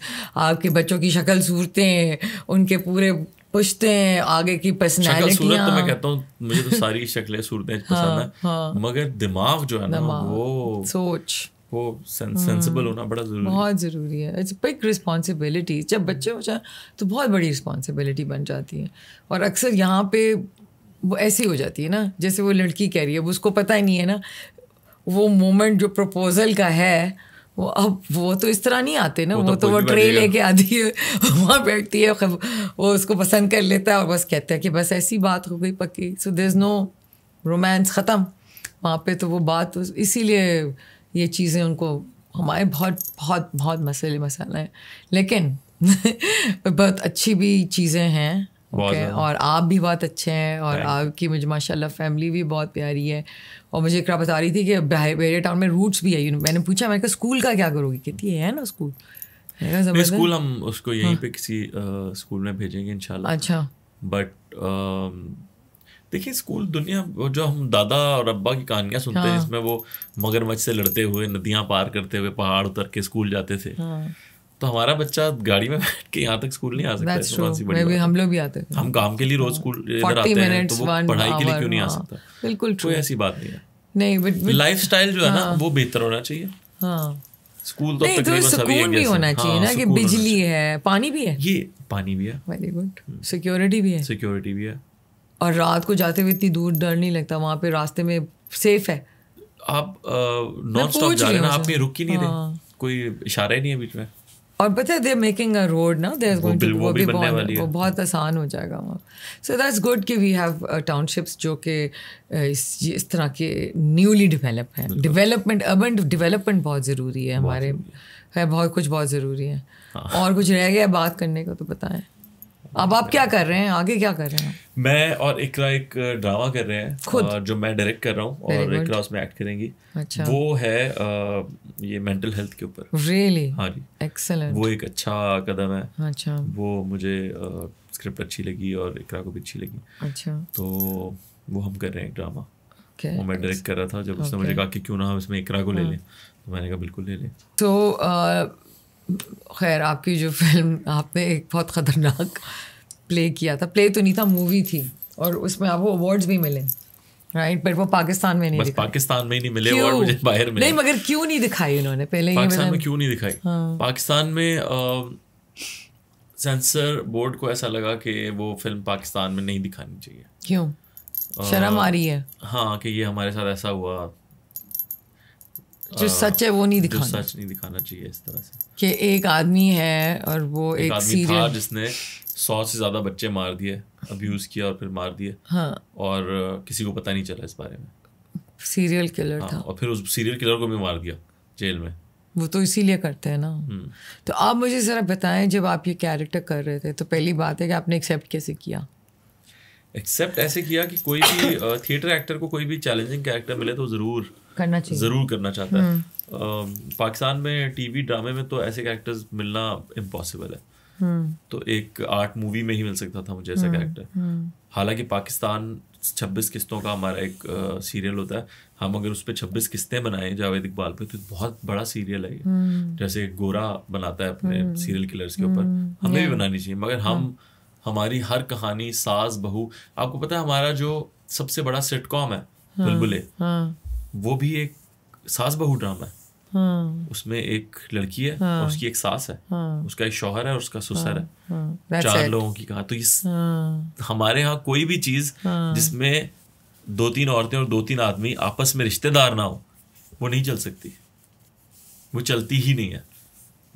आपके बच्चों की शक्ल सूरते हैं उनके पूरे पुछते हैं आगे की पर्सनैलिटी सूरत तो मैं कहता हूँ मुझे तो सारी शक्लें सूरतें हाँ, पसंद हाँ, मगर दिमाग जो है ना वो सोच वो सेंसिबल हम्म। होना बड़ा जरूरी बहुत ज़रूरी है इट्स बिग रिस्पॉन्सिबिलिटी जब बच्चे हो जाए तो बहुत बड़ी रिस्पॉन्सिबिलिटी बन जाती है और अक्सर यहाँ पे वो ऐसी हो जाती है ना जैसे वो लड़की कह रही है उसको पता ही नहीं है ना वो मोमेंट जो प्रपोजल का है वो अब वो तो इस तरह नहीं आते ना वो, वो तो, तो वो ट्रे लेके आती है वहाँ बैठती है वो उसको पसंद कर लेता है और बस कहता है कि बस ऐसी बात हो गई पक्की so there is no romance ख़त्म वहाँ पे तो वो बात इसीलिए ये चीज़ें उनको हमारे बहुत बहुत बहुत मसले मसाला हैं लेकिन बहुत अच्छी भी चीज़ें हैं ओके okay, और आप भी बहुत अच्छे हैं और आपकी मुझे माशाल्लाह फैमिली भी बहुत प्यारी है और मुझे एक बता रही थी कि बेरे टाउन में रूट्स भी है मैंने पूछा मैंने कहा स्कूल का क्या करोगी कहती है ना स्कूल स्कूल हम उसको यहीं हाँ। पे किसी आ, स्कूल में भेजेंगे इंशाल्लाह अच्छा बट देखिए स्कूल दुनिया जो हम दादा और अब्बा की कहानियां सुनते हाँ। हैं इसमें वो मगरमच्छ से लड़ते हुए नदियां पार करते हुए पहाड़ उतर के स्कूल जाते थे हाँ। तो हमारा बच्चा गाड़ी में बैठ के यहाँ तक स्कूल नहीं आ सकता तो भी हम लोग भी आते थे हम काम के लिए रोज हाँ। स्कूल इधर आते हैं तो वो पढ़ाई के लिए क्यों नहीं आ हाँ। सकता बिल्कुल कोई ऐसी बात नहीं है नहीं बट लाइफस्टाइल जो है ना हाँ। वो बेहतर होना चाहिए स्कूल तो नहीं, तो सुकून भी होना चाहिए ना कि बिजली है पानी भी है ये पानी भी है वेरी गुड सिक्योरिटी भी है सिक्योरिटी भी है और रात को जाते हुए इतनी दूर डर नहीं लगता वहाँ पे रास्ते में सेफ है आप नॉन स्टॉप जा रहे हैं आप रुक ही नहीं रहे हाँ। कोई इशारा ही नहीं है बीच में और पता है देर मेकिंग अ रोड ना देर गोइंग टू वो भी बनने वाली है बहुत आसान हो जाएगा वहाँ सो दैट्स गुड कि वी हैव टाउनशिप्स जो कि uh, इस इस तरह के न्यूली डेवलप हैं डेवलपमेंट अर्बन डेवलपमेंट बहुत ज़रूरी है हमारे है बहुत कुछ बहुत ज़रूरी है हाँ। और कुछ रह गया बात करने को तो बताएं अब आप क्या कर रहे हैं आगे क्या कर रहे हैं मैं और इकरा एक ड्रामा कर रहे हैं खुद जो मैं डायरेक्ट कर रहा हूँ और इकरा उसमें एक्ट करेंगी अच्छा वो है आ, ये मेंटल हेल्थ के ऊपर रियली हाँ जी एक्सेलेंट वो एक अच्छा कदम है अच्छा वो मुझे स्क्रिप्ट अच्छी लगी और इकरा को भी अच्छी लगी अच्छा तो वो हम कर रहे हैं ड्रामा okay, वो मैं डायरेक्ट कर रहा था जब okay. उसने मुझे कहा कि क्यों ना हम इसमें इकरा को ले हाँ। लें तो मैंने कहा बिल्कुल ले लें तो खैर आपकी जो फिल्म आपने एक बहुत ख़तरनाक प्ले किया था प्ले तो नहीं था मूवी थी और उसमें आपको अवार्ड्स भी मिले राइट बट वो पाकिस्तान में नहीं बस पाकिस्तान में ही नहीं मिले और मुझे बाहर मिले नहीं मगर क्यों नहीं दिखाई उन्होंने पहले पाकिस्तान में क्यों नहीं दिखाई हाँ। पाकिस्तान में सेंसर बोर्ड को ऐसा लगा कि वो फिल्म पाकिस्तान में नहीं दिखानी चाहिए क्यों शर्म आ रही है हाँ कि ये हमारे साथ ऐसा हुआ जो सच है वो नहीं दिखाना सच नहीं दिखाना चाहिए इस तरह से कि एक आदमी है और वो एक, एक आदमी था जिसने सौ से ज्यादा बच्चे मार दिए अब्यूज किया और फिर मार दिए हाँ और किसी को पता नहीं चला इस बारे में सीरियल किलर हाँ, था और फिर उस सीरियल किलर को भी मार दिया जेल में वो तो इसीलिए करते हैं ना हम्म। तो आप मुझे ज़रा बताएं जब आप ये कैरेक्टर कर रहे थे तो पहली बात है कि आपने एक्सेप्ट कैसे किया एक्सेप्ट ऐसे किया कि कोई भी थिएटर एक्टर को कोई भी चैलेंजिंग कैरेक्टर मिले तो ज़रूर करना चाहिए ज़रूर करना चाहता है हम्म। पाकिस्तान में टीवी ड्रामे में तो ऐसे कैरेक्टर्स मिलना इम्पॉसिबल है हम्म। तो एक आर्ट मूवी में ही मिल सकता था मुझे ऐसा कैरेक्टर हम्म, हालांकि पाकिस्तान छब्बीस किस्तों का हमारा एक सीरियल होता है हम अगर उस पर छब्बीस किस्तें बनाएं जावेद इकबाल पे तो बहुत बड़ा सीरियल है जैसे गोरा बनाता है अपने सीरियल किलर्स के ऊपर हमें भी बनानी चाहिए मगर हम हाँ। हमारी हर कहानी सास बहू आपको पता है हमारा जो सबसे बड़ा सिटकॉम है हाँ, बुलबुले हाँ। वो भी एक सास बहु ड्रामा है हाँ। उसमें एक लड़की है हाँ। और उसकी एक सास है हाँ। उसका एक शौहर है और उसका ससुर हाँ। है हाँ।, हाँ। चार it. लोगों की कहा तो इस हाँ। हमारे यहाँ कोई भी चीज हाँ। जिसमें दो तीन औरतें और दो तीन आदमी आपस में रिश्तेदार ना हो वो नहीं चल सकती वो चलती ही नहीं है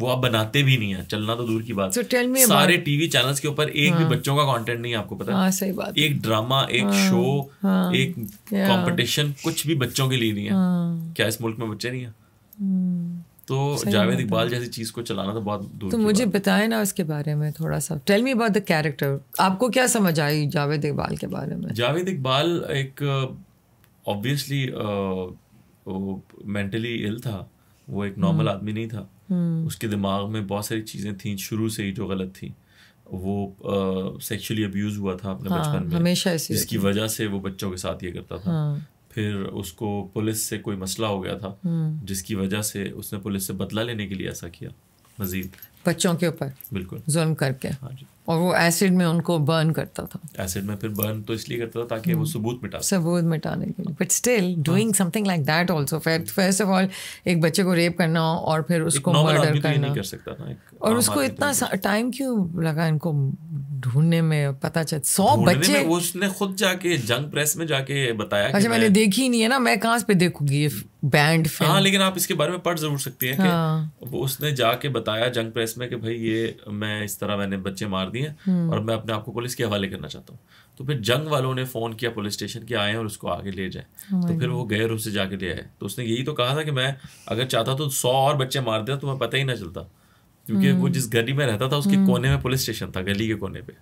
वो आप बनाते भी नहीं है चलना तो दूर की बात so tell me सारे टीवी चैनल्स के ऊपर एक हाँ, भी बच्चों का कंटेंट नहीं है आपको पता हाँ, सही बात एक ड्रामा एक हाँ, शो हाँ, एक कंपटीशन कुछ भी बच्चों के लिए नहीं है हाँ, क्या इस मुल्क में बच्चे नहीं हम्म। तो है तो जावेद इकबाल जैसी चीज को चलाना तो बहुत दूर तो मुझे बताए ना उसके बारे में थोड़ा सा tell me about the character आपको क्या समझ आई जावेद इकबाल के बारे में जावेद इकबाल एक ऑब्वियसली मेंटली इल था वो एक नॉर्मल हम्म। आदमी नहीं था हम्म। उसके दिमाग में बहुत सारी चीज़ें थी शुरू से ही जो गलत थी वो सेक्सुअली अब्यूज़ हुआ था अपने हाँ, बचपन में हमेशा जिसकी वजह से वो बच्चों के साथ ये करता था हाँ, फिर उसको पुलिस से कोई मसला हो गया था हम्म। जिसकी वजह से उसने पुलिस से बदला लेने के लिए ऐसा किया मजीद बच्चों के ऊपर बिल्कुल जुल्म करके हाँ जी और वो एसिड में उनको बर्न करता था एसिड में फिर बर्न तो इसलिए करता था ताकि वो हम्म। सबूत मिटा सबूत मिटाने के लिए but still doing something like that also first of all एक बच्चे को रेप करना और फिर उसको मर्डर तो करना नहीं कर सकता था और उसको इतना टाइम तो क्यों लगा इनको ढूंढने में पता चल सौ बच्चे उसने खुद जाके जंग प्रेस में जाके बताया अच्छा मैंने देखी नहीं है ना मैं कहाँ पे देखूंगी बैंड हाँ लेकिन आप इसके बारे में पढ़ जरूर सकती है कि हाँ। वो उसने जाके बताया जंग प्रेस में कि भाई ये मैं इस तरह मैंने बच्चे मार दी हैं हम्म। और मैं अपने आप को पुलिस के हवाले करना चाहता हूँ तो फिर जंग वालों ने फ़ोन किया पुलिस स्टेशन के आए और उसको आगे ले जाए oh तो फिर वो गए और उसे जाके ले आए तो उसने यही तो कहा था कि मैं अगर चाहता तो सौ और बच्चे मार दिया तो मैं पता ही ना चलता क्योंकि वो hmm। जिस गली में रहता था उसके hmm। कोने में पुलिस स्टेशन था गली के कोने पर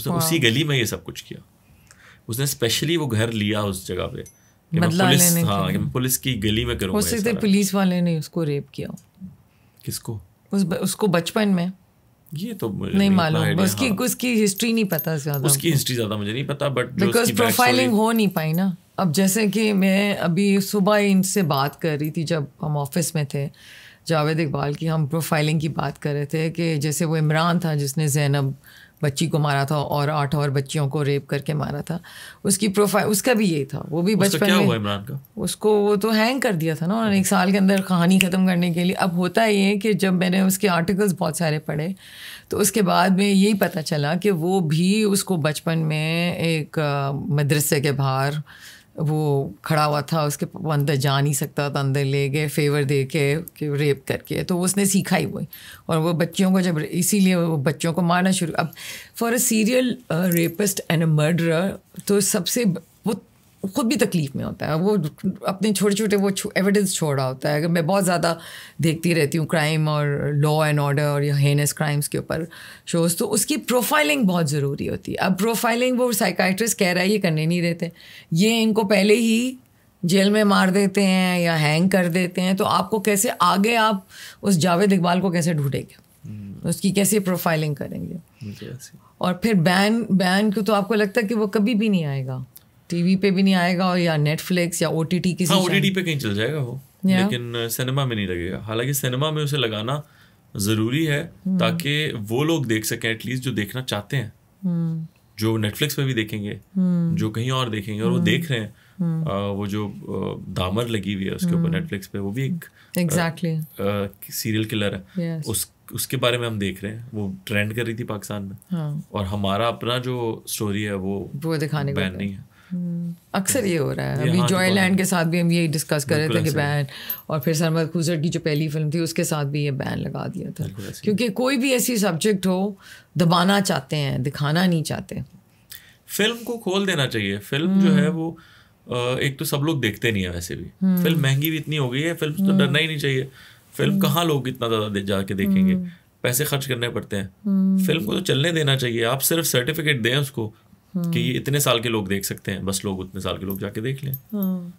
उसने उसी गली में ये सब कुछ किया उसने स्पेशली वो घर लिया उस जगह पे पुलिस हाँ, पुलिस की गली में करूँगा हो पुलिस वाले ने उसको रेप किया किसको उस उसको बचपन में ये तो मुझे नहीं मालूम उसकी हाँ। उसकी हिस्ट्री नहीं पता ज्यादा उसकी हिस्ट्री ज्यादा मुझे नहीं पता बट बिकॉज प्रोफाइलिंग हो नहीं पाई ना अब जैसे कि मैं अभी सुबह इनसे बात कर रही थी जब हम ऑफिस में थे जावेद इकबाल की हम प्रोफाइलिंग की बात कर रहे थे कि जैसे वो इमरान था जिसने जैनब बच्ची को मारा था और आठ और बच्चियों को रेप करके मारा था उसकी प्रोफाइल उसका भी यही था वो भी बचपन में इमरान का उसको वो तो हैंग कर दिया था ना उन्होंने एक साल के अंदर कहानी ख़त्म करने के लिए अब होता ये है कि जब मैंने उसके आर्टिकल्स बहुत सारे पढ़े तो उसके बाद में यही पता चला कि वो भी उसको बचपन में एक मदरसे के बाहर वो खड़ा हुआ था उसके अंदर जा नहीं सकता था अंदर ले गए फेवर दे के कि रेप करके तो उसने सीखा ही वो और वो बच्चियों को जब इसीलिए वो बच्चों को मारना शुरू अब for a serial rapist and a murder तो सबसे खुद भी तकलीफ में होता है वो अपने छोटे छोटे वो एविडेंस छोड़ रहा होता है अगर मैं बहुत ज़्यादा देखती रहती हूँ क्राइम और लॉ एंड ऑर्डर और या हेनस क्राइम्स के ऊपर शोज़ तो उसकी प्रोफाइलिंग बहुत ज़रूरी होती है अब प्रोफाइलिंग वो साइकाइट्रिस्ट कह रहा है ये करने नहीं देते ये इनको पहले ही जेल में मार देते हैं या हैंग कर देते हैं तो आपको कैसे आगे आप उस जावेद इकबाल को कैसे ढूंढेंगे हम्म। उसकी कैसे प्रोफाइलिंग करेंगे हम्म, तो और फिर बैन बैन को तो आपको लगता है कि वो कभी भी नहीं आएगा टीवी पे भी नहीं आएगा और या नेटफ्लिक्स या ओटीटी किसी हाँ, ओटीटी पे कहीं चल जाएगा वो yeah. लेकिन सिनेमा uh, में नहीं लगेगा हालांकि सिनेमा में उसे लगाना ज़रूरी है hmm. ताकि वो लोग देख सकें एटलीस्ट जो देखना चाहते हैं hmm. जो नेटफ्लिक्स पे भी देखेंगे hmm. जो कहीं और देखेंगे और hmm. वो देख रहे हैं hmm. आ, uh, वो जो uh, दामर लगी हुई है उसके ऊपर नेटफ्लिक्स hmm. पे वो भी एक एग्जैक्टली सीरियल किलर है उस उसके बारे में हम देख रहे हैं वो ट्रेंड कर रही थी पाकिस्तान में हाँ। और हमारा अपना जो स्टोरी है वो वो दिखाने बैन नहीं है अक्सर ये हो रहा है अभी जॉय हाँ, लैंड के साथ भी हम यही डिस्कस कर रहे थे कि बैन और फिर सरमद खुजर की जो पहली फिल्म थी उसके साथ भी ये बैन लगा दिया था क्योंकि कोई भी ऐसी सब्जेक्ट हो दबाना चाहते हैं दिखाना नहीं चाहते फिल्म को खोल देना चाहिए फिल्म जो है वो एक तो सब लोग देखते नहीं है वैसे भी फिल्म हम्म। महंगी भी इतनी हो गई है फिल्म तो हम्म। डरना ही नहीं चाहिए फिल्म हम्म। कहाँ लोग इतना ज़्यादा दे जाके देखेंगे पैसे खर्च करने पड़ते हैं फिल्म को तो चलने देना चाहिए आप सिर्फ सर्टिफिकेट दें उसको कि ये हम्म। इतने साल के लोग देख सकते हैं बस लोग उतने साल के लोग जाके देख लें हाँ।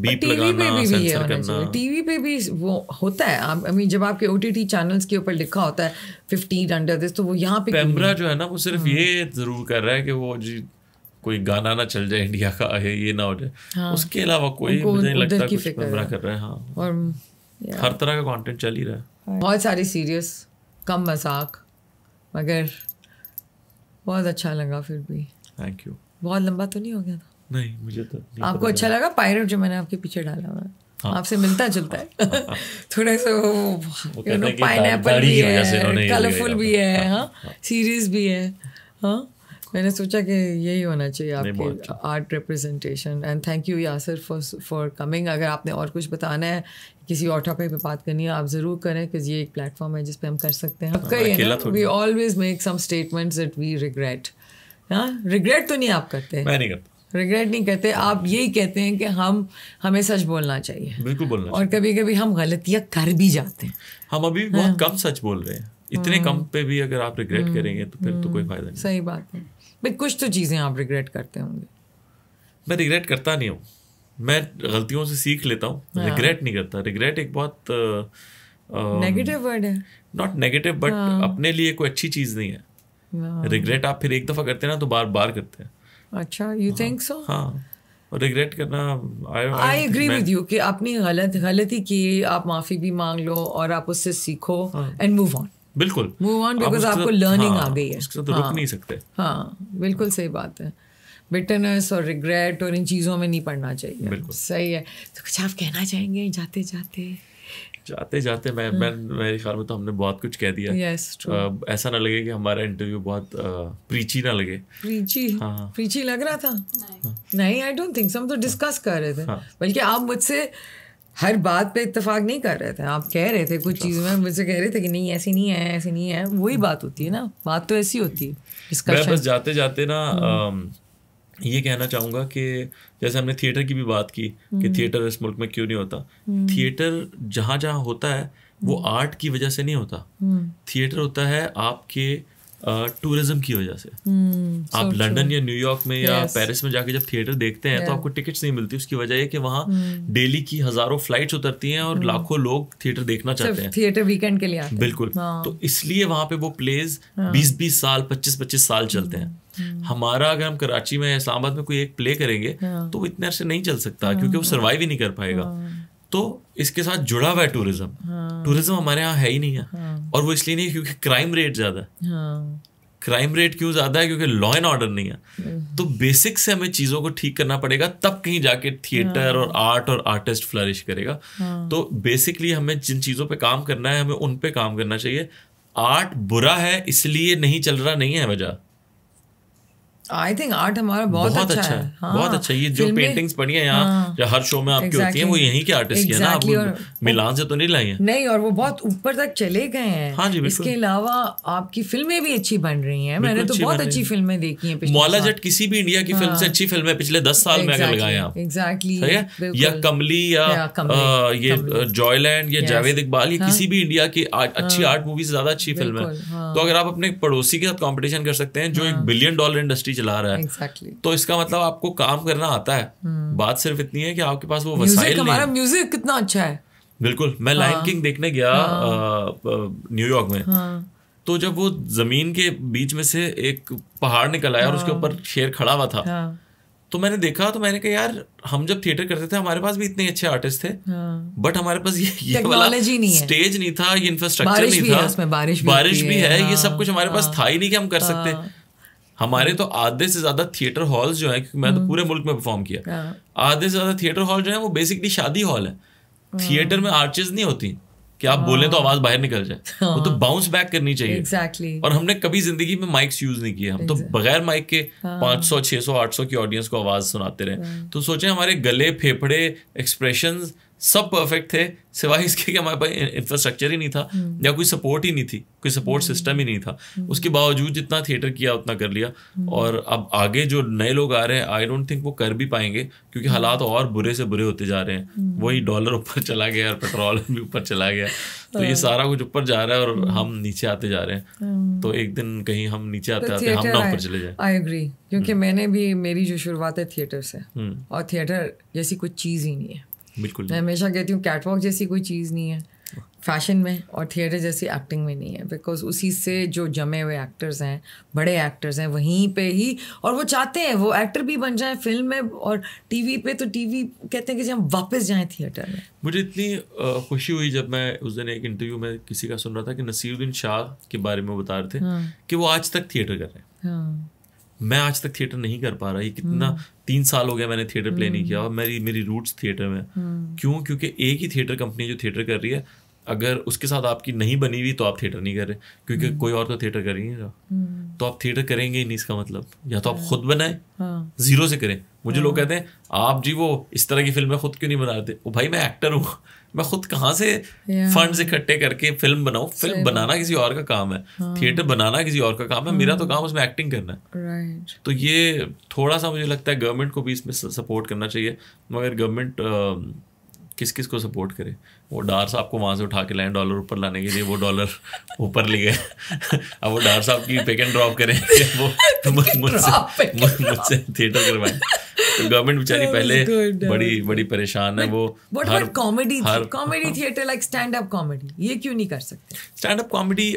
बीप लगाना पे भी सेंसर करना टीवी पे भी वो होता है आप आई मीन जब आपके ओटीटी चैनल्स के ऊपर लिखा होता है 15 अंडर दिस तो वो यहाँ पे जो है ना वो सिर्फ हाँ। ये जरूर कर रहा है कि वो जी कोई गाना ना चल जाए इंडिया का है ये ना हो जाए हाँ, उसके अलावा कोई मुझे नहीं लगता कुछ कर रहा है हाँ और हर तरह का कंटेंट चल ही रहा है बहुत सारी सीरियस कम मजाक मगर बहुत अच्छा लगा फिर भी थैंक यू बहुत लंबा तो नहीं हो गया था नहीं मुझे तो, तो नहीं तो आपको अच्छा लगा पायरेट जो मैंने आपके पीछे डाला हुआ हाँ। आपसे मिलता जुलता है हाँ। थोड़ा सा वो यू नो पाइन एप्पल भी है कलरफुल हाँ, हाँ, भी है हाँ सीरीज भी है हाँ मैंने सोचा कि यही होना चाहिए आपके art representation and thank you Yasar for for coming अगर आपने और कुछ बताना है किसी और टॉपिक पे बात करनी है आप ज़रूर करें बिकॉज ये एक प्लेटफॉर्म है जिस पे हम कर सकते हैं we always make some statements that we regret हाँ रिग्रेट हाँ, तो नहीं आप करते मैं नहीं करता रिग्रेट नहीं करते आप हाँ। यही कहते हैं कि हम हमें सच बोलना चाहिए बिल्कुल बोलना और कभी कभी हम गलतियाँ कर भी जाते हैं हम अभी बहुत हाँ। कम सच बोल रहे हैं इतने कम पे भी अगर आप रिग्रेट करेंगे तो फिर तो कोई फायदा नहीं सही बात है भाई कुछ तो चीज़ें आप रिग्रेट करते होंगे मैं रिग्रेट करता नहीं हूँ मैं गलतियों से सीख लेता हूँ हाँ. रिग्रेट नहीं करता रिग्रेट एक बहुत नेगेटिव वर्ड है नॉट नेगेटिव बट अपने लिए कोई अच्छी चीज़ नहीं है रिग्रेट हाँ। आप फिर एक दफ़ा करते हैं ना तो बार बार करते हैं अच्छा यू थिंक सो हाँ और रिग्रेट करना आई एग्री विद यू कि अपनी गलत गलती की आप माफ़ी भी मांग लो और आप उससे सीखो एंड मूव ऑन बिल्कुल मूव ऑन बिकॉज आपको लर्निंग हाँ, आ गई है तो हाँ, रुक नहीं सकते हाँ बिल्कुल सही बात है बिटरनेस और रिग्रेट और इन चीज़ों में नहीं पढ़ना चाहिए बिल्कुल सही है तो कुछ आप कहना चाहेंगे जाते जाते जाते जाते मैं हाँ। मैं मेरे ख्याल में तो हमने बहुत कुछ कह दिया yes, uh, ऐसा ना लगे कि हमारा इंटरव्यू बहुत uh, प्रीची ना लगे प्रीची हाँ प्रीची हाँ। लग रहा था नहीं आई डोंट थिंक हम तो डिस्कस कर रहे थे हाँ. बल्कि आप मुझसे हर बात पे इतफाक नहीं कर रहे थे आप कह रहे थे कुछ चीज़ में मुझसे कह रहे थे कि नहीं ऐसी नहीं है ऐसी नहीं है वही हम्म। बात होती है ना बात तो ऐसी होती है मैं बस जाते जाते ना हम्म। ये कहना चाहूँगा कि जैसे हमने थिएटर की भी बात की कि हम्म। थिएटर इस मुल्क में क्यों नहीं होता थिएटर जहाँ जहाँ होता है वो आर्ट की वजह से नहीं होता थिएटर होता है आपके टूरिज्म की वजह से hmm, आप so लंदन या न्यूयॉर्क में या yes. पेरिस में जाके जब थिएटर देखते हैं तो yeah. तो आपको टिकट्स नहीं मिलती उसकी वजह है कि वहाँ डेली hmm. की हजारों फ्लाइट्स उतरती हैं और hmm. लाखों लोग थिएटर देखना चाहते हैं थिएटर वीकेंड के लिए आते बिल्कुल हाँ. तो इसलिए वहाँ पे वो प्लेज हाँ। बीस बीस साल पच्चीस पच्चीस साल चलते हैं hmm. Hmm. हमारा अगर हम कराची में इस्लामाबाद में कोई एक प्ले करेंगे हाँ। तो वो इतने अर्से नहीं चल सकता हाँ। क्योंकि वो सर्वाइव ही नहीं कर पाएगा तो इसके साथ जुड़ा हुआ है टूरिज्म हाँ। टूरिज्म हमारे यहाँ है ही नहीं है हाँ। और वो इसलिए नहीं क्योंकि क्राइम रेट ज्यादा है हाँ। क्राइम रेट क्यों ज्यादा है क्योंकि लॉ एंड ऑर्डर नहीं है हम्म। तो बेसिक से हमें चीजों को ठीक करना पड़ेगा तब कहीं जाके थिएटर हाँ। और आर्ट और आर्टिस्ट फ्लरिश करेगा हाँ। तो बेसिकली हमें जिन चीजों पे काम करना है हमें उन पे काम करना चाहिए आर्ट बुरा है इसलिए नहीं चल रहा नहीं है वजह आई थिंक आर्ट हमारा बहुत, बहुत अच्छा, अच्छा है, हाँ, बहुत अच्छा ये जो पेंटिंग्स पड़ी है यहाँ हाँ। जो हर शो में आपकी exactly, होती है वो यहीं के आर्टिस्ट exactly, की है ना आप मिलान से तो नहीं लाई है नहीं और वो बहुत ऊपर तक चले गए हैं हाँ जी इसके अलावा आपकी फिल्में भी अच्छी बन रही हैं मैंने तो बहुत अच्छी फिल्में देखी है मौला जट किसी भी इंडिया की फिल्म हाँ। से अच्छी फिल्म है पिछले दस साल में अगर लगाए आप एग्जैक्टली या कमली या ये जॉयलैंड या जावेद इकबाल या किसी भी इंडिया की अच्छी आर्ट हाँ। मूवी से ज्यादा अच्छी फिल्म है तो अगर आप अपने पड़ोसी के साथ कॉम्पिटिशन कर सकते हैं जो एक बिलियन डॉलर इंडस्ट्री चला रहा है exactly. तो इसका मतलब आपको काम करना आता है hmm. बात सिर्फ इतनी है कि आपके पास वो वसाइल हमारा म्यूजिक कितना अच्छा है बिल्कुल मैं लाइन हाँ। किंग देखने गया न्यूयॉर्क हाँ। में हाँ। तो जब वो जमीन के बीच में से एक पहाड़ निकल आया और उसके ऊपर शेर खड़ा हुआ था तो मैंने देखा तो मैंने कहा यार हम जब थिएटर करते थे हमारे पास भी इतने अच्छे आर्टिस्ट थे बट हमारे पास ये ये वाला नहीं है। स्टेज नहीं था ये इंफ्रास्ट्रक्चर नहीं था बारिश भी बारिश भी है ये सब कुछ हमारे पास था ही नहीं कि हम कर सकते हमारे तो आधे से ज्यादा थिएटर हॉल्स जो है क्योंकि मैं तो हम्म। पूरे मुल्क में परफॉर्म किया हाँ। आधे से ज्यादा थिएटर हॉल जो है वो बेसिकली शादी हॉल है थिएटर में आर्चेज नहीं होती कि आप बोले तो हाँ। आवाज बाहर निकल जाए वो तो बाउंस हाँ। बैक करनी चाहिए एग्जैक्टली exactly. और हमने कभी जिंदगी में माइक्स यूज नहीं किए हम तो exactly. तो बगैर माइक के पांच सौ छह सौ आठ सौ की ऑडियंस को आवाज सुनाते रहे तो सोचे हमारे गले फेफड़े एक्सप्रेशन सब परफेक्ट थे सिवाय इसके कि हमारे पास इंफ्रास्ट्रक्चर ही नहीं था हम्म। या कोई सपोर्ट ही नहीं थी कोई सपोर्ट सिस्टम हम्म। ही नहीं था हम्म। उसके बावजूद जितना थिएटर किया उतना कर लिया और अब आगे जो नए लोग आ रहे हैं आई डोंट थिंक वो कर भी पाएंगे क्योंकि हालात और बुरे से बुरे होते जा रहे हैं वही डॉलर ऊपर चला गया और पेट्रोल भी ऊपर चला गया तो ये सारा कुछ ऊपर जा रहा है और हम नीचे आते जा रहे हैं तो एक दिन कहीं हम नीचे आते तो आते हम ना ऊपर चले जाए आई एग्री क्योंकि मैंने भी मेरी जो शुरुआत है थिएटर से और थिएटर जैसी कुछ चीज़ ही नहीं है बिल्कुल मैं हमेशा कहती हूँ कैटवॉक जैसी कोई चीज़ नहीं है फैशन में और थिएटर जैसी एक्टिंग में नहीं है बिकॉज उसी से जो जमे हुए एक्टर्स हैं बड़े एक्टर्स हैं वहीं पे ही और वो चाहते हैं वो एक्टर भी बन जाए फिल्म में और टीवी पे तो टीवी कहते हैं कि हम वापस जाएं थिएटर में मुझे इतनी खुशी हुई जब मैं उस दिन एक इंटरव्यू में किसी का सुन रहा था कि नसीरुद्दीन शाह के बारे में बता रहे थे हाँ। कि वो आज तक थिएटर कर रहे हैं हाँ। मैं आज तक थिएटर नहीं कर पा रहा ये कितना हम्म। तीन साल हो गया मैंने थिएटर प्ले नहीं हम्म। किया और मेरी मेरी रूट्स थिएटर में हम्म। क्यों क्योंकि एक ही थिएटर कंपनी जो थिएटर कर रही है अगर उसके साथ आपकी नहीं बनी हुई तो आप थिएटर नहीं कर रहे क्योंकि कोई और तो थिएटर कर ही नहीं रहा तो आप थिएटर करेंगे ही नहीं इसका मतलब या तो आप हाँ। खुद बनाए जीरो हाँ। से करें मुझे लोग हाँ। कहते हैं आप जी वो इस तरह की फिल्में खुद क्यों नहीं बनाते रहे भाई मैं एक्टर हूँ मैं खुद कहाँ से फंड फंड्स इकट्ठे करके फिल्म बनाऊ फिल्म बनाना किसी और का काम है हाँ. थिएटर बनाना किसी और का काम है मेरा तो hmm. काम उसमें एक्टिंग करना है तो ये थोड़ा सा मुझे लगता है गवर्नमेंट को भी इसमें सपोर्ट करना चाहिए मगर गवर्नमेंट किस किस को सपोर्ट करे वो डार साहब को वहाँ से उठा के लाएं डॉलर ऊपर लाने के लिए वो डॉलर ऊपर ले गए अब वो डार साहब की पिक एंड ड्रॉप करें वो मुझसे मुझसे थिएटर करवाए तो गवर्नमेंट बेचारी पहले बड़ी बड़ी परेशान है वो हर comedy comedy theatre like stand up comedy ये क्यों नहीं कर सकते स्टैंड अप कॉमेडी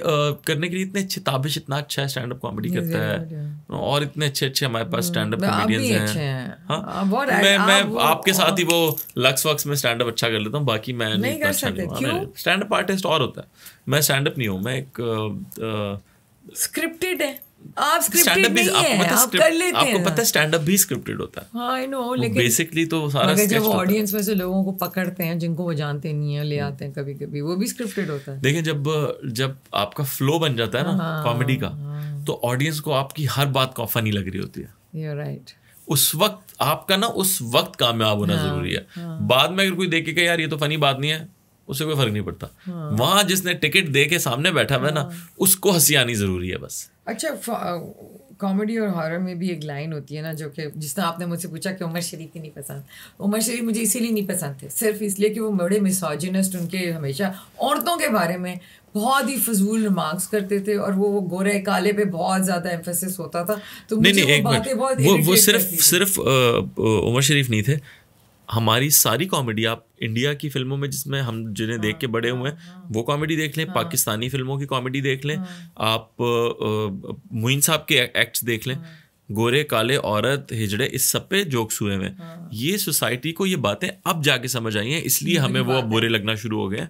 करने के लिए इतने अच्छे ताबिश इतना अच्छा स्टैंड अप कॉमेडी करता है और इतने अच्छे अच्छे हमारे पास स्टैंड अप कॉमेडियंस हैं हाँ। uh, मैं आपके साथ ही वो लक्स वक्स में स्टैंड अप अच्छा कर लेता हूँ बाकी मैं नहीं, नहीं कर अच्छा सकते स्टैंड अप आर्टिस्ट और होता है मैं स्टैंड अप नहीं हूँ मैं एक स्क्रिप्टेड है आप स्क्रिप्टेड नहीं है मतलब आप कर लेते आपको पता है स्टैंड अप भी स्क्रिप्टेड होता है आई हाँ, नो लेकिन बेसिकली तो सारा मगर जब ऑडियंस में से लोगों को पकड़ते हैं जिनको वो जानते नहीं है ले हम्म। आते हैं कभी कभी वो भी स्क्रिप्टेड होता है देखिए जब जब आपका फ्लो बन जाता है ना कॉमेडी हाँ, का हाँ। तो ऑडियंस को आपकी हर बात फनी लग रही होती है राइट उस वक्त आपका ना उस वक्त कामयाब होना हाँ, जरूरी है हाँ. बाद में अगर कोई देखेगा यार ये तो फनी बात नहीं है उसे कोई फर्क नहीं पड़ता हाँ. वहां जिसने टिकट दे के सामने बैठा हुआ हाँ. ना उसको हंसी आनी जरूरी है बस अच्छा कॉमेडी और हॉरर में भी एक लाइन होती है ना जो कि जिस तरह आपने मुझसे पूछा कि उमर शरीफ ही नहीं पसंद उमर शरीफ मुझे इसीलिए नहीं पसंद थे सिर्फ इसलिए कि वो बड़े मिसोजिनिस्ट उनके हमेशा औरतों के बारे में बहुत ही फजूल रिमार्क्स करते थे और वो वो गोरे काले पे बहुत ज्यादा एम्फोसिस होता था तो मुझे नहीं, नहीं, वो बहुत वो, वो सिर्फ सिर्फ उमर शरीफ नहीं थे हमारी सारी कॉमेडी आप इंडिया की फिल्मों में जिसमें हम जिन्हें देख के बड़े हुए हैं हाँ, वो हाँ। कॉमेडी देख लें हाँ। पाकिस्तानी फिल्मों की कॉमेडी देख लें आप मुइन साहब के एक्ट्स देख लें गोरे काले औरत हिजड़े इस सब पे जोक्स हुए हुए हाँ। ये सोसाइटी को ये बातें अब जाके समझ आई हैं इसलिए हमें वो अब बुरे लगना शुरू हो गए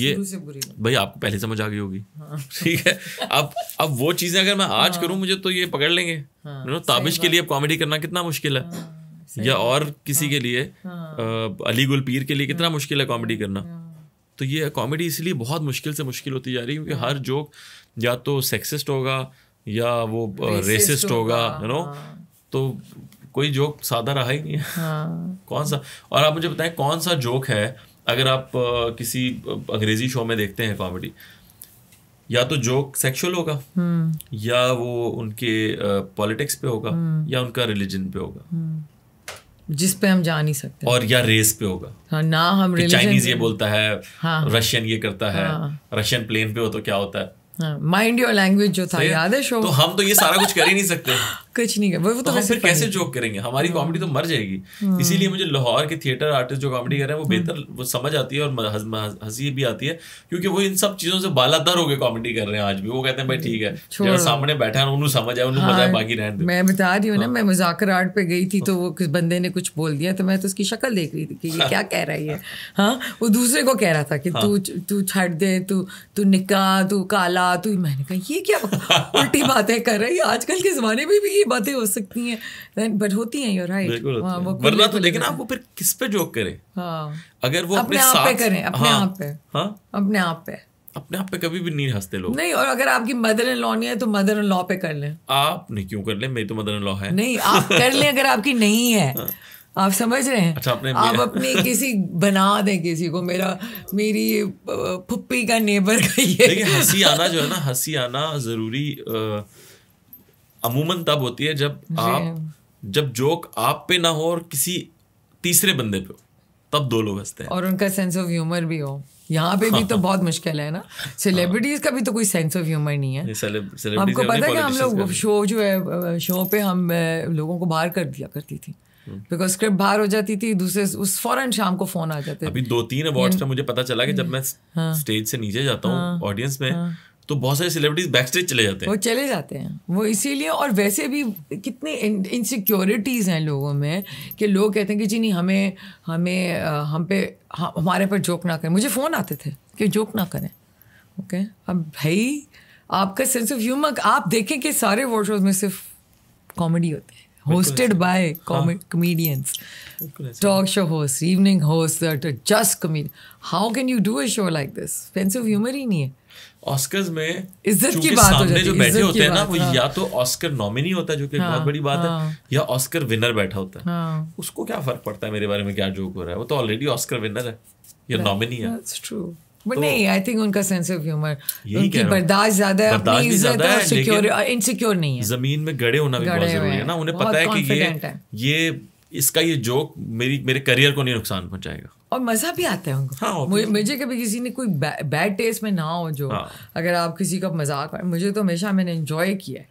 ये भाई आपको पहले समझ आ गई होगी ठीक है अब अब वो चीज़ें अगर मैं आज करूँ मुझे तो ये पकड़ लेंगे ताबिश के लिए अब कॉमेडी करना कितना मुश्किल है या और किसी हाँ। के लिए हाँ। अली गुल पीर के लिए कितना हाँ। मुश्किल है कॉमेडी करना तो ये कॉमेडी इसलिए बहुत मुश्किल से मुश्किल होती जा रही है क्योंकि हर जोक या तो सेक्सिस्ट होगा या वो रेसिस्ट होगा यू नो तो कोई जोक सादा रहा ही नहीं है कौन सा और आप मुझे बताएं कौन सा जोक है अगर आप किसी अंग्रेजी शो में देखते हैं कॉमेडी या तो जोक सेक्सुअल होगा हम्म। या वो उनके पॉलिटिक्स पे होगा हम्म। या उनका रिलीजन पे होगा हम्म। जिस पे हम जा नहीं सकते और या रेस पे होगा हाँ, ना हम चाइनीज ये बोलता है हाँ, रशियन ये करता है हाँ, रशियन प्लेन पे हो तो क्या होता है माइंड योर लैंग्वेज जो था याद है शो तो हम तो ये सारा कुछ कर ही नहीं सकते कुछ नहीं वो तो, तो हम फिर कैसे जोक करेंगे हमारी कॉमेडी हाँ। तो मर जाएगी हाँ। इसीलिए मुझे लाहौर के थिएटर आर्टिस्ट जो कॉमेडी कर रहे हैं वो हाँ। बेहतर वो समझ आती है और हंसी भी आती है क्योंकि वो इन सब चीज़ों से बालातर होकर कॉमेडी कर रहे हैं आज भी वो कहते हैं भाई ठीक है सामने बैठा है समझ आया उन्होंने मजा बाकी रहने मैं बता रही हूँ ना मैं मुजाकर आर्ट पे गई थी तो वो किस बंदे ने कुछ बोल दिया तो मैं तो उसकी शक्ल देख रही थी कि ये क्या कह रही है हाँ वो दूसरे को कह रहा था कि तू तू छड़ दे तू तू निका तू काला तू मैंने कहा ये क्या उल्टी बातें कर रही है आजकल के ज़माने में भी ये बातें हो सकती हैं बट होती हैं यूर राइट हाँ, वरना तो लेकिन आप वो फिर किस पे जोक करें हाँ अगर वो अपने आप पे करें अपने हाँ। आप पे हाँ अपने आप पे अपने आप पे कभी भी नहीं हंसते लोग नहीं और अगर आपकी मदर इन लॉ नहीं है तो मदर इन लॉ पे कर लें आप नहीं क्यों कर लें मेरी तो मदर इन लॉ है नहीं आप कर लें अगर आपकी नहीं है हाँ। आप समझ रहे हैं अच्छा, आपने आप अपने किसी बना दें किसी को मेरा मेरी फुप्पी का नेबर का ये हंसी आना जो है ना हंसी आना जरूरी आ, अमूमन तब होती है जब आप जब जोक आप पे ना हो और किसी तीसरे बंदे पे हो तब दो लोग हंसते हैं और उनका सेंस ऑफ ह्यूमर भी हो यहाँ पे भी तो हाँ। बहुत मुश्किल है ना सेलिब्रिटीज हाँ। का भी तो कोई सेंस ऑफ ह्यूमर नहीं है आपको पता है हम लोग शो जो है शो पे हम लोगों को बाहर कर दिया करती थी बिकॉज हम्म। स्क्रिप्ट बाहर हो जाती थी दूसरे उस फौरन शाम को फोन आ जाते अभी दो तीन अवार्ड्स में मुझे पता चला कि जब मैं स्टेज हाँ। से नीचे जाता हूँ ऑडियंस में तो बहुत सारे सेलिब्रिटीज बैक स्टेज चले जाते हैं वो चले जाते हैं वो इसीलिए और वैसे भी कितनी इनसिक्योरिटीज़ हैं लोगों में कि लोग कहते हैं कि जी नहीं हमें हमें हम पे हमारे पर जोक ना करें मुझे फ़ोन आते थे कि जोक ना करें ओके अब भाई आपका सेंस ऑफ ह्यूमर आप देखें कि सारे वो शोज में सिर्फ कॉमेडी होते हैं hosted by comedians talk show host evening host just comedy how can you do a show like this sense of humour ही नहीं है ऑस्कर्स में इज्जत की बात सामने जो बैठे होते हैं ना वो हाँ। या तो ऑस्कर नॉमिनी होता है जो कि हाँ, बहुत बड़ी बात हाँ, है या ऑस्कर विनर बैठा होता है हाँ, उसको क्या फर्क पड़ता है मेरे बारे में क्या जोक हो रहा है वो तो ऑलरेडी ऑस्कर विनर है या नॉमिनी है बट तो नहीं आई थिंक उनका सेंस ऑफ ह्यूमर उनकी बर्दाश्त ज्यादा है अपनी इज्जत और सिक्योर इनसिक्योर नहीं है जमीन में गड़े होना भी बहुत जरूरी है ना उन्हें पता है कि ये ये इसका ये जोक मेरी मेरे करियर को नहीं नुकसान पहुंचाएगा और मजा भी आता है उनको हाँ, मुझे, कभी किसी ने कोई बैड टेस्ट में ना हो जो हाँ. अगर आप किसी का मजाक करें मुझे तो हमेशा मैंने इंजॉय किया है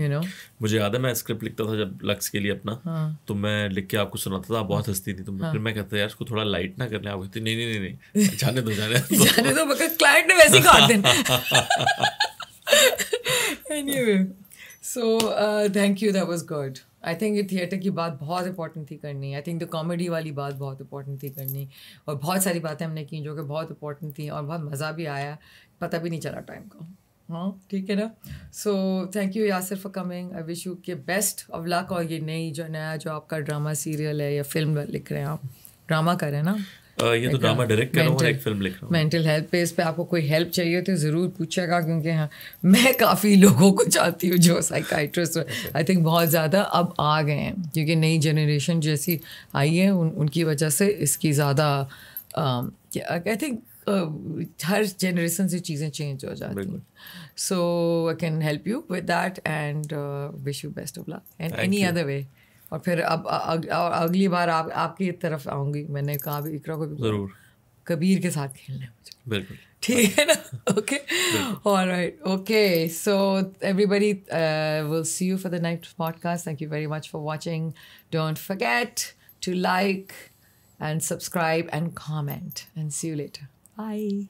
यू नो मुझे याद है मैं स्क्रिप्ट लिखता था जब लक्स के लिए अपना हाँ. तो मैं लिख के आपको सुनाता था बहुत हाँ। हंसती थी तो हाँ. फिर मैं कहता था यार इसको थोड़ा लाइट ना करने आप कहती नहीं नहीं नहीं जाने दो जाने दो जाने दो मगर क्लाइंट ने वैसे काट देना anyway so thank you that was good I think ये थिएटर की बात बहुत इंपॉर्टेंट थी करनी आई थिंक द कॉमेडी वाली बात बहुत इंपॉर्टेंट थी करनी और बहुत सारी बातें हमने की जो कि बहुत इंपॉर्टेंट थी और बहुत मज़ा भी आया पता भी नहीं चला टाइम का हाँ ठीक है ना so thank you Yasir for coming I wish you के बेस्ट ऑफ लक और ये नई जो नया जो आपका ड्रामा सीरियल है या फिल्म लिख रहे हैं आप ड्रामा करें ना ये तो ड्रामा डायरेक्ट कर रहा हूँ एक फिल्म लिख रहा हूँ मेंटल हेल्थ पे इस पे आपको कोई हेल्प चाहिए तो ज़रूर पूछेगा क्योंकि हाँ मैं काफ़ी लोगों को चाहती हूँ जो साइकाइट्रिस्ट आई थिंक बहुत ज़्यादा अब आ गए हैं क्योंकि नई जनरेशन जैसी आई है उन, उनकी वजह से इसकी ज़्यादा आई थिंक हर जनरेशन से चीज़ें चेंज हो जाती हैं so I can help you with that and wish you best of luck and any other way और फिर अब और अगली बार आप आपकी तरफ आऊँगी मैंने कहा भी इकरा को भी ज़रूर कबीर के साथ खेलना है मुझे बिल्कुल ठीक है ना okay all right okay so everybody will see you for the next podcast thank you very much for watching don't forget to like and subscribe and comment and see you later by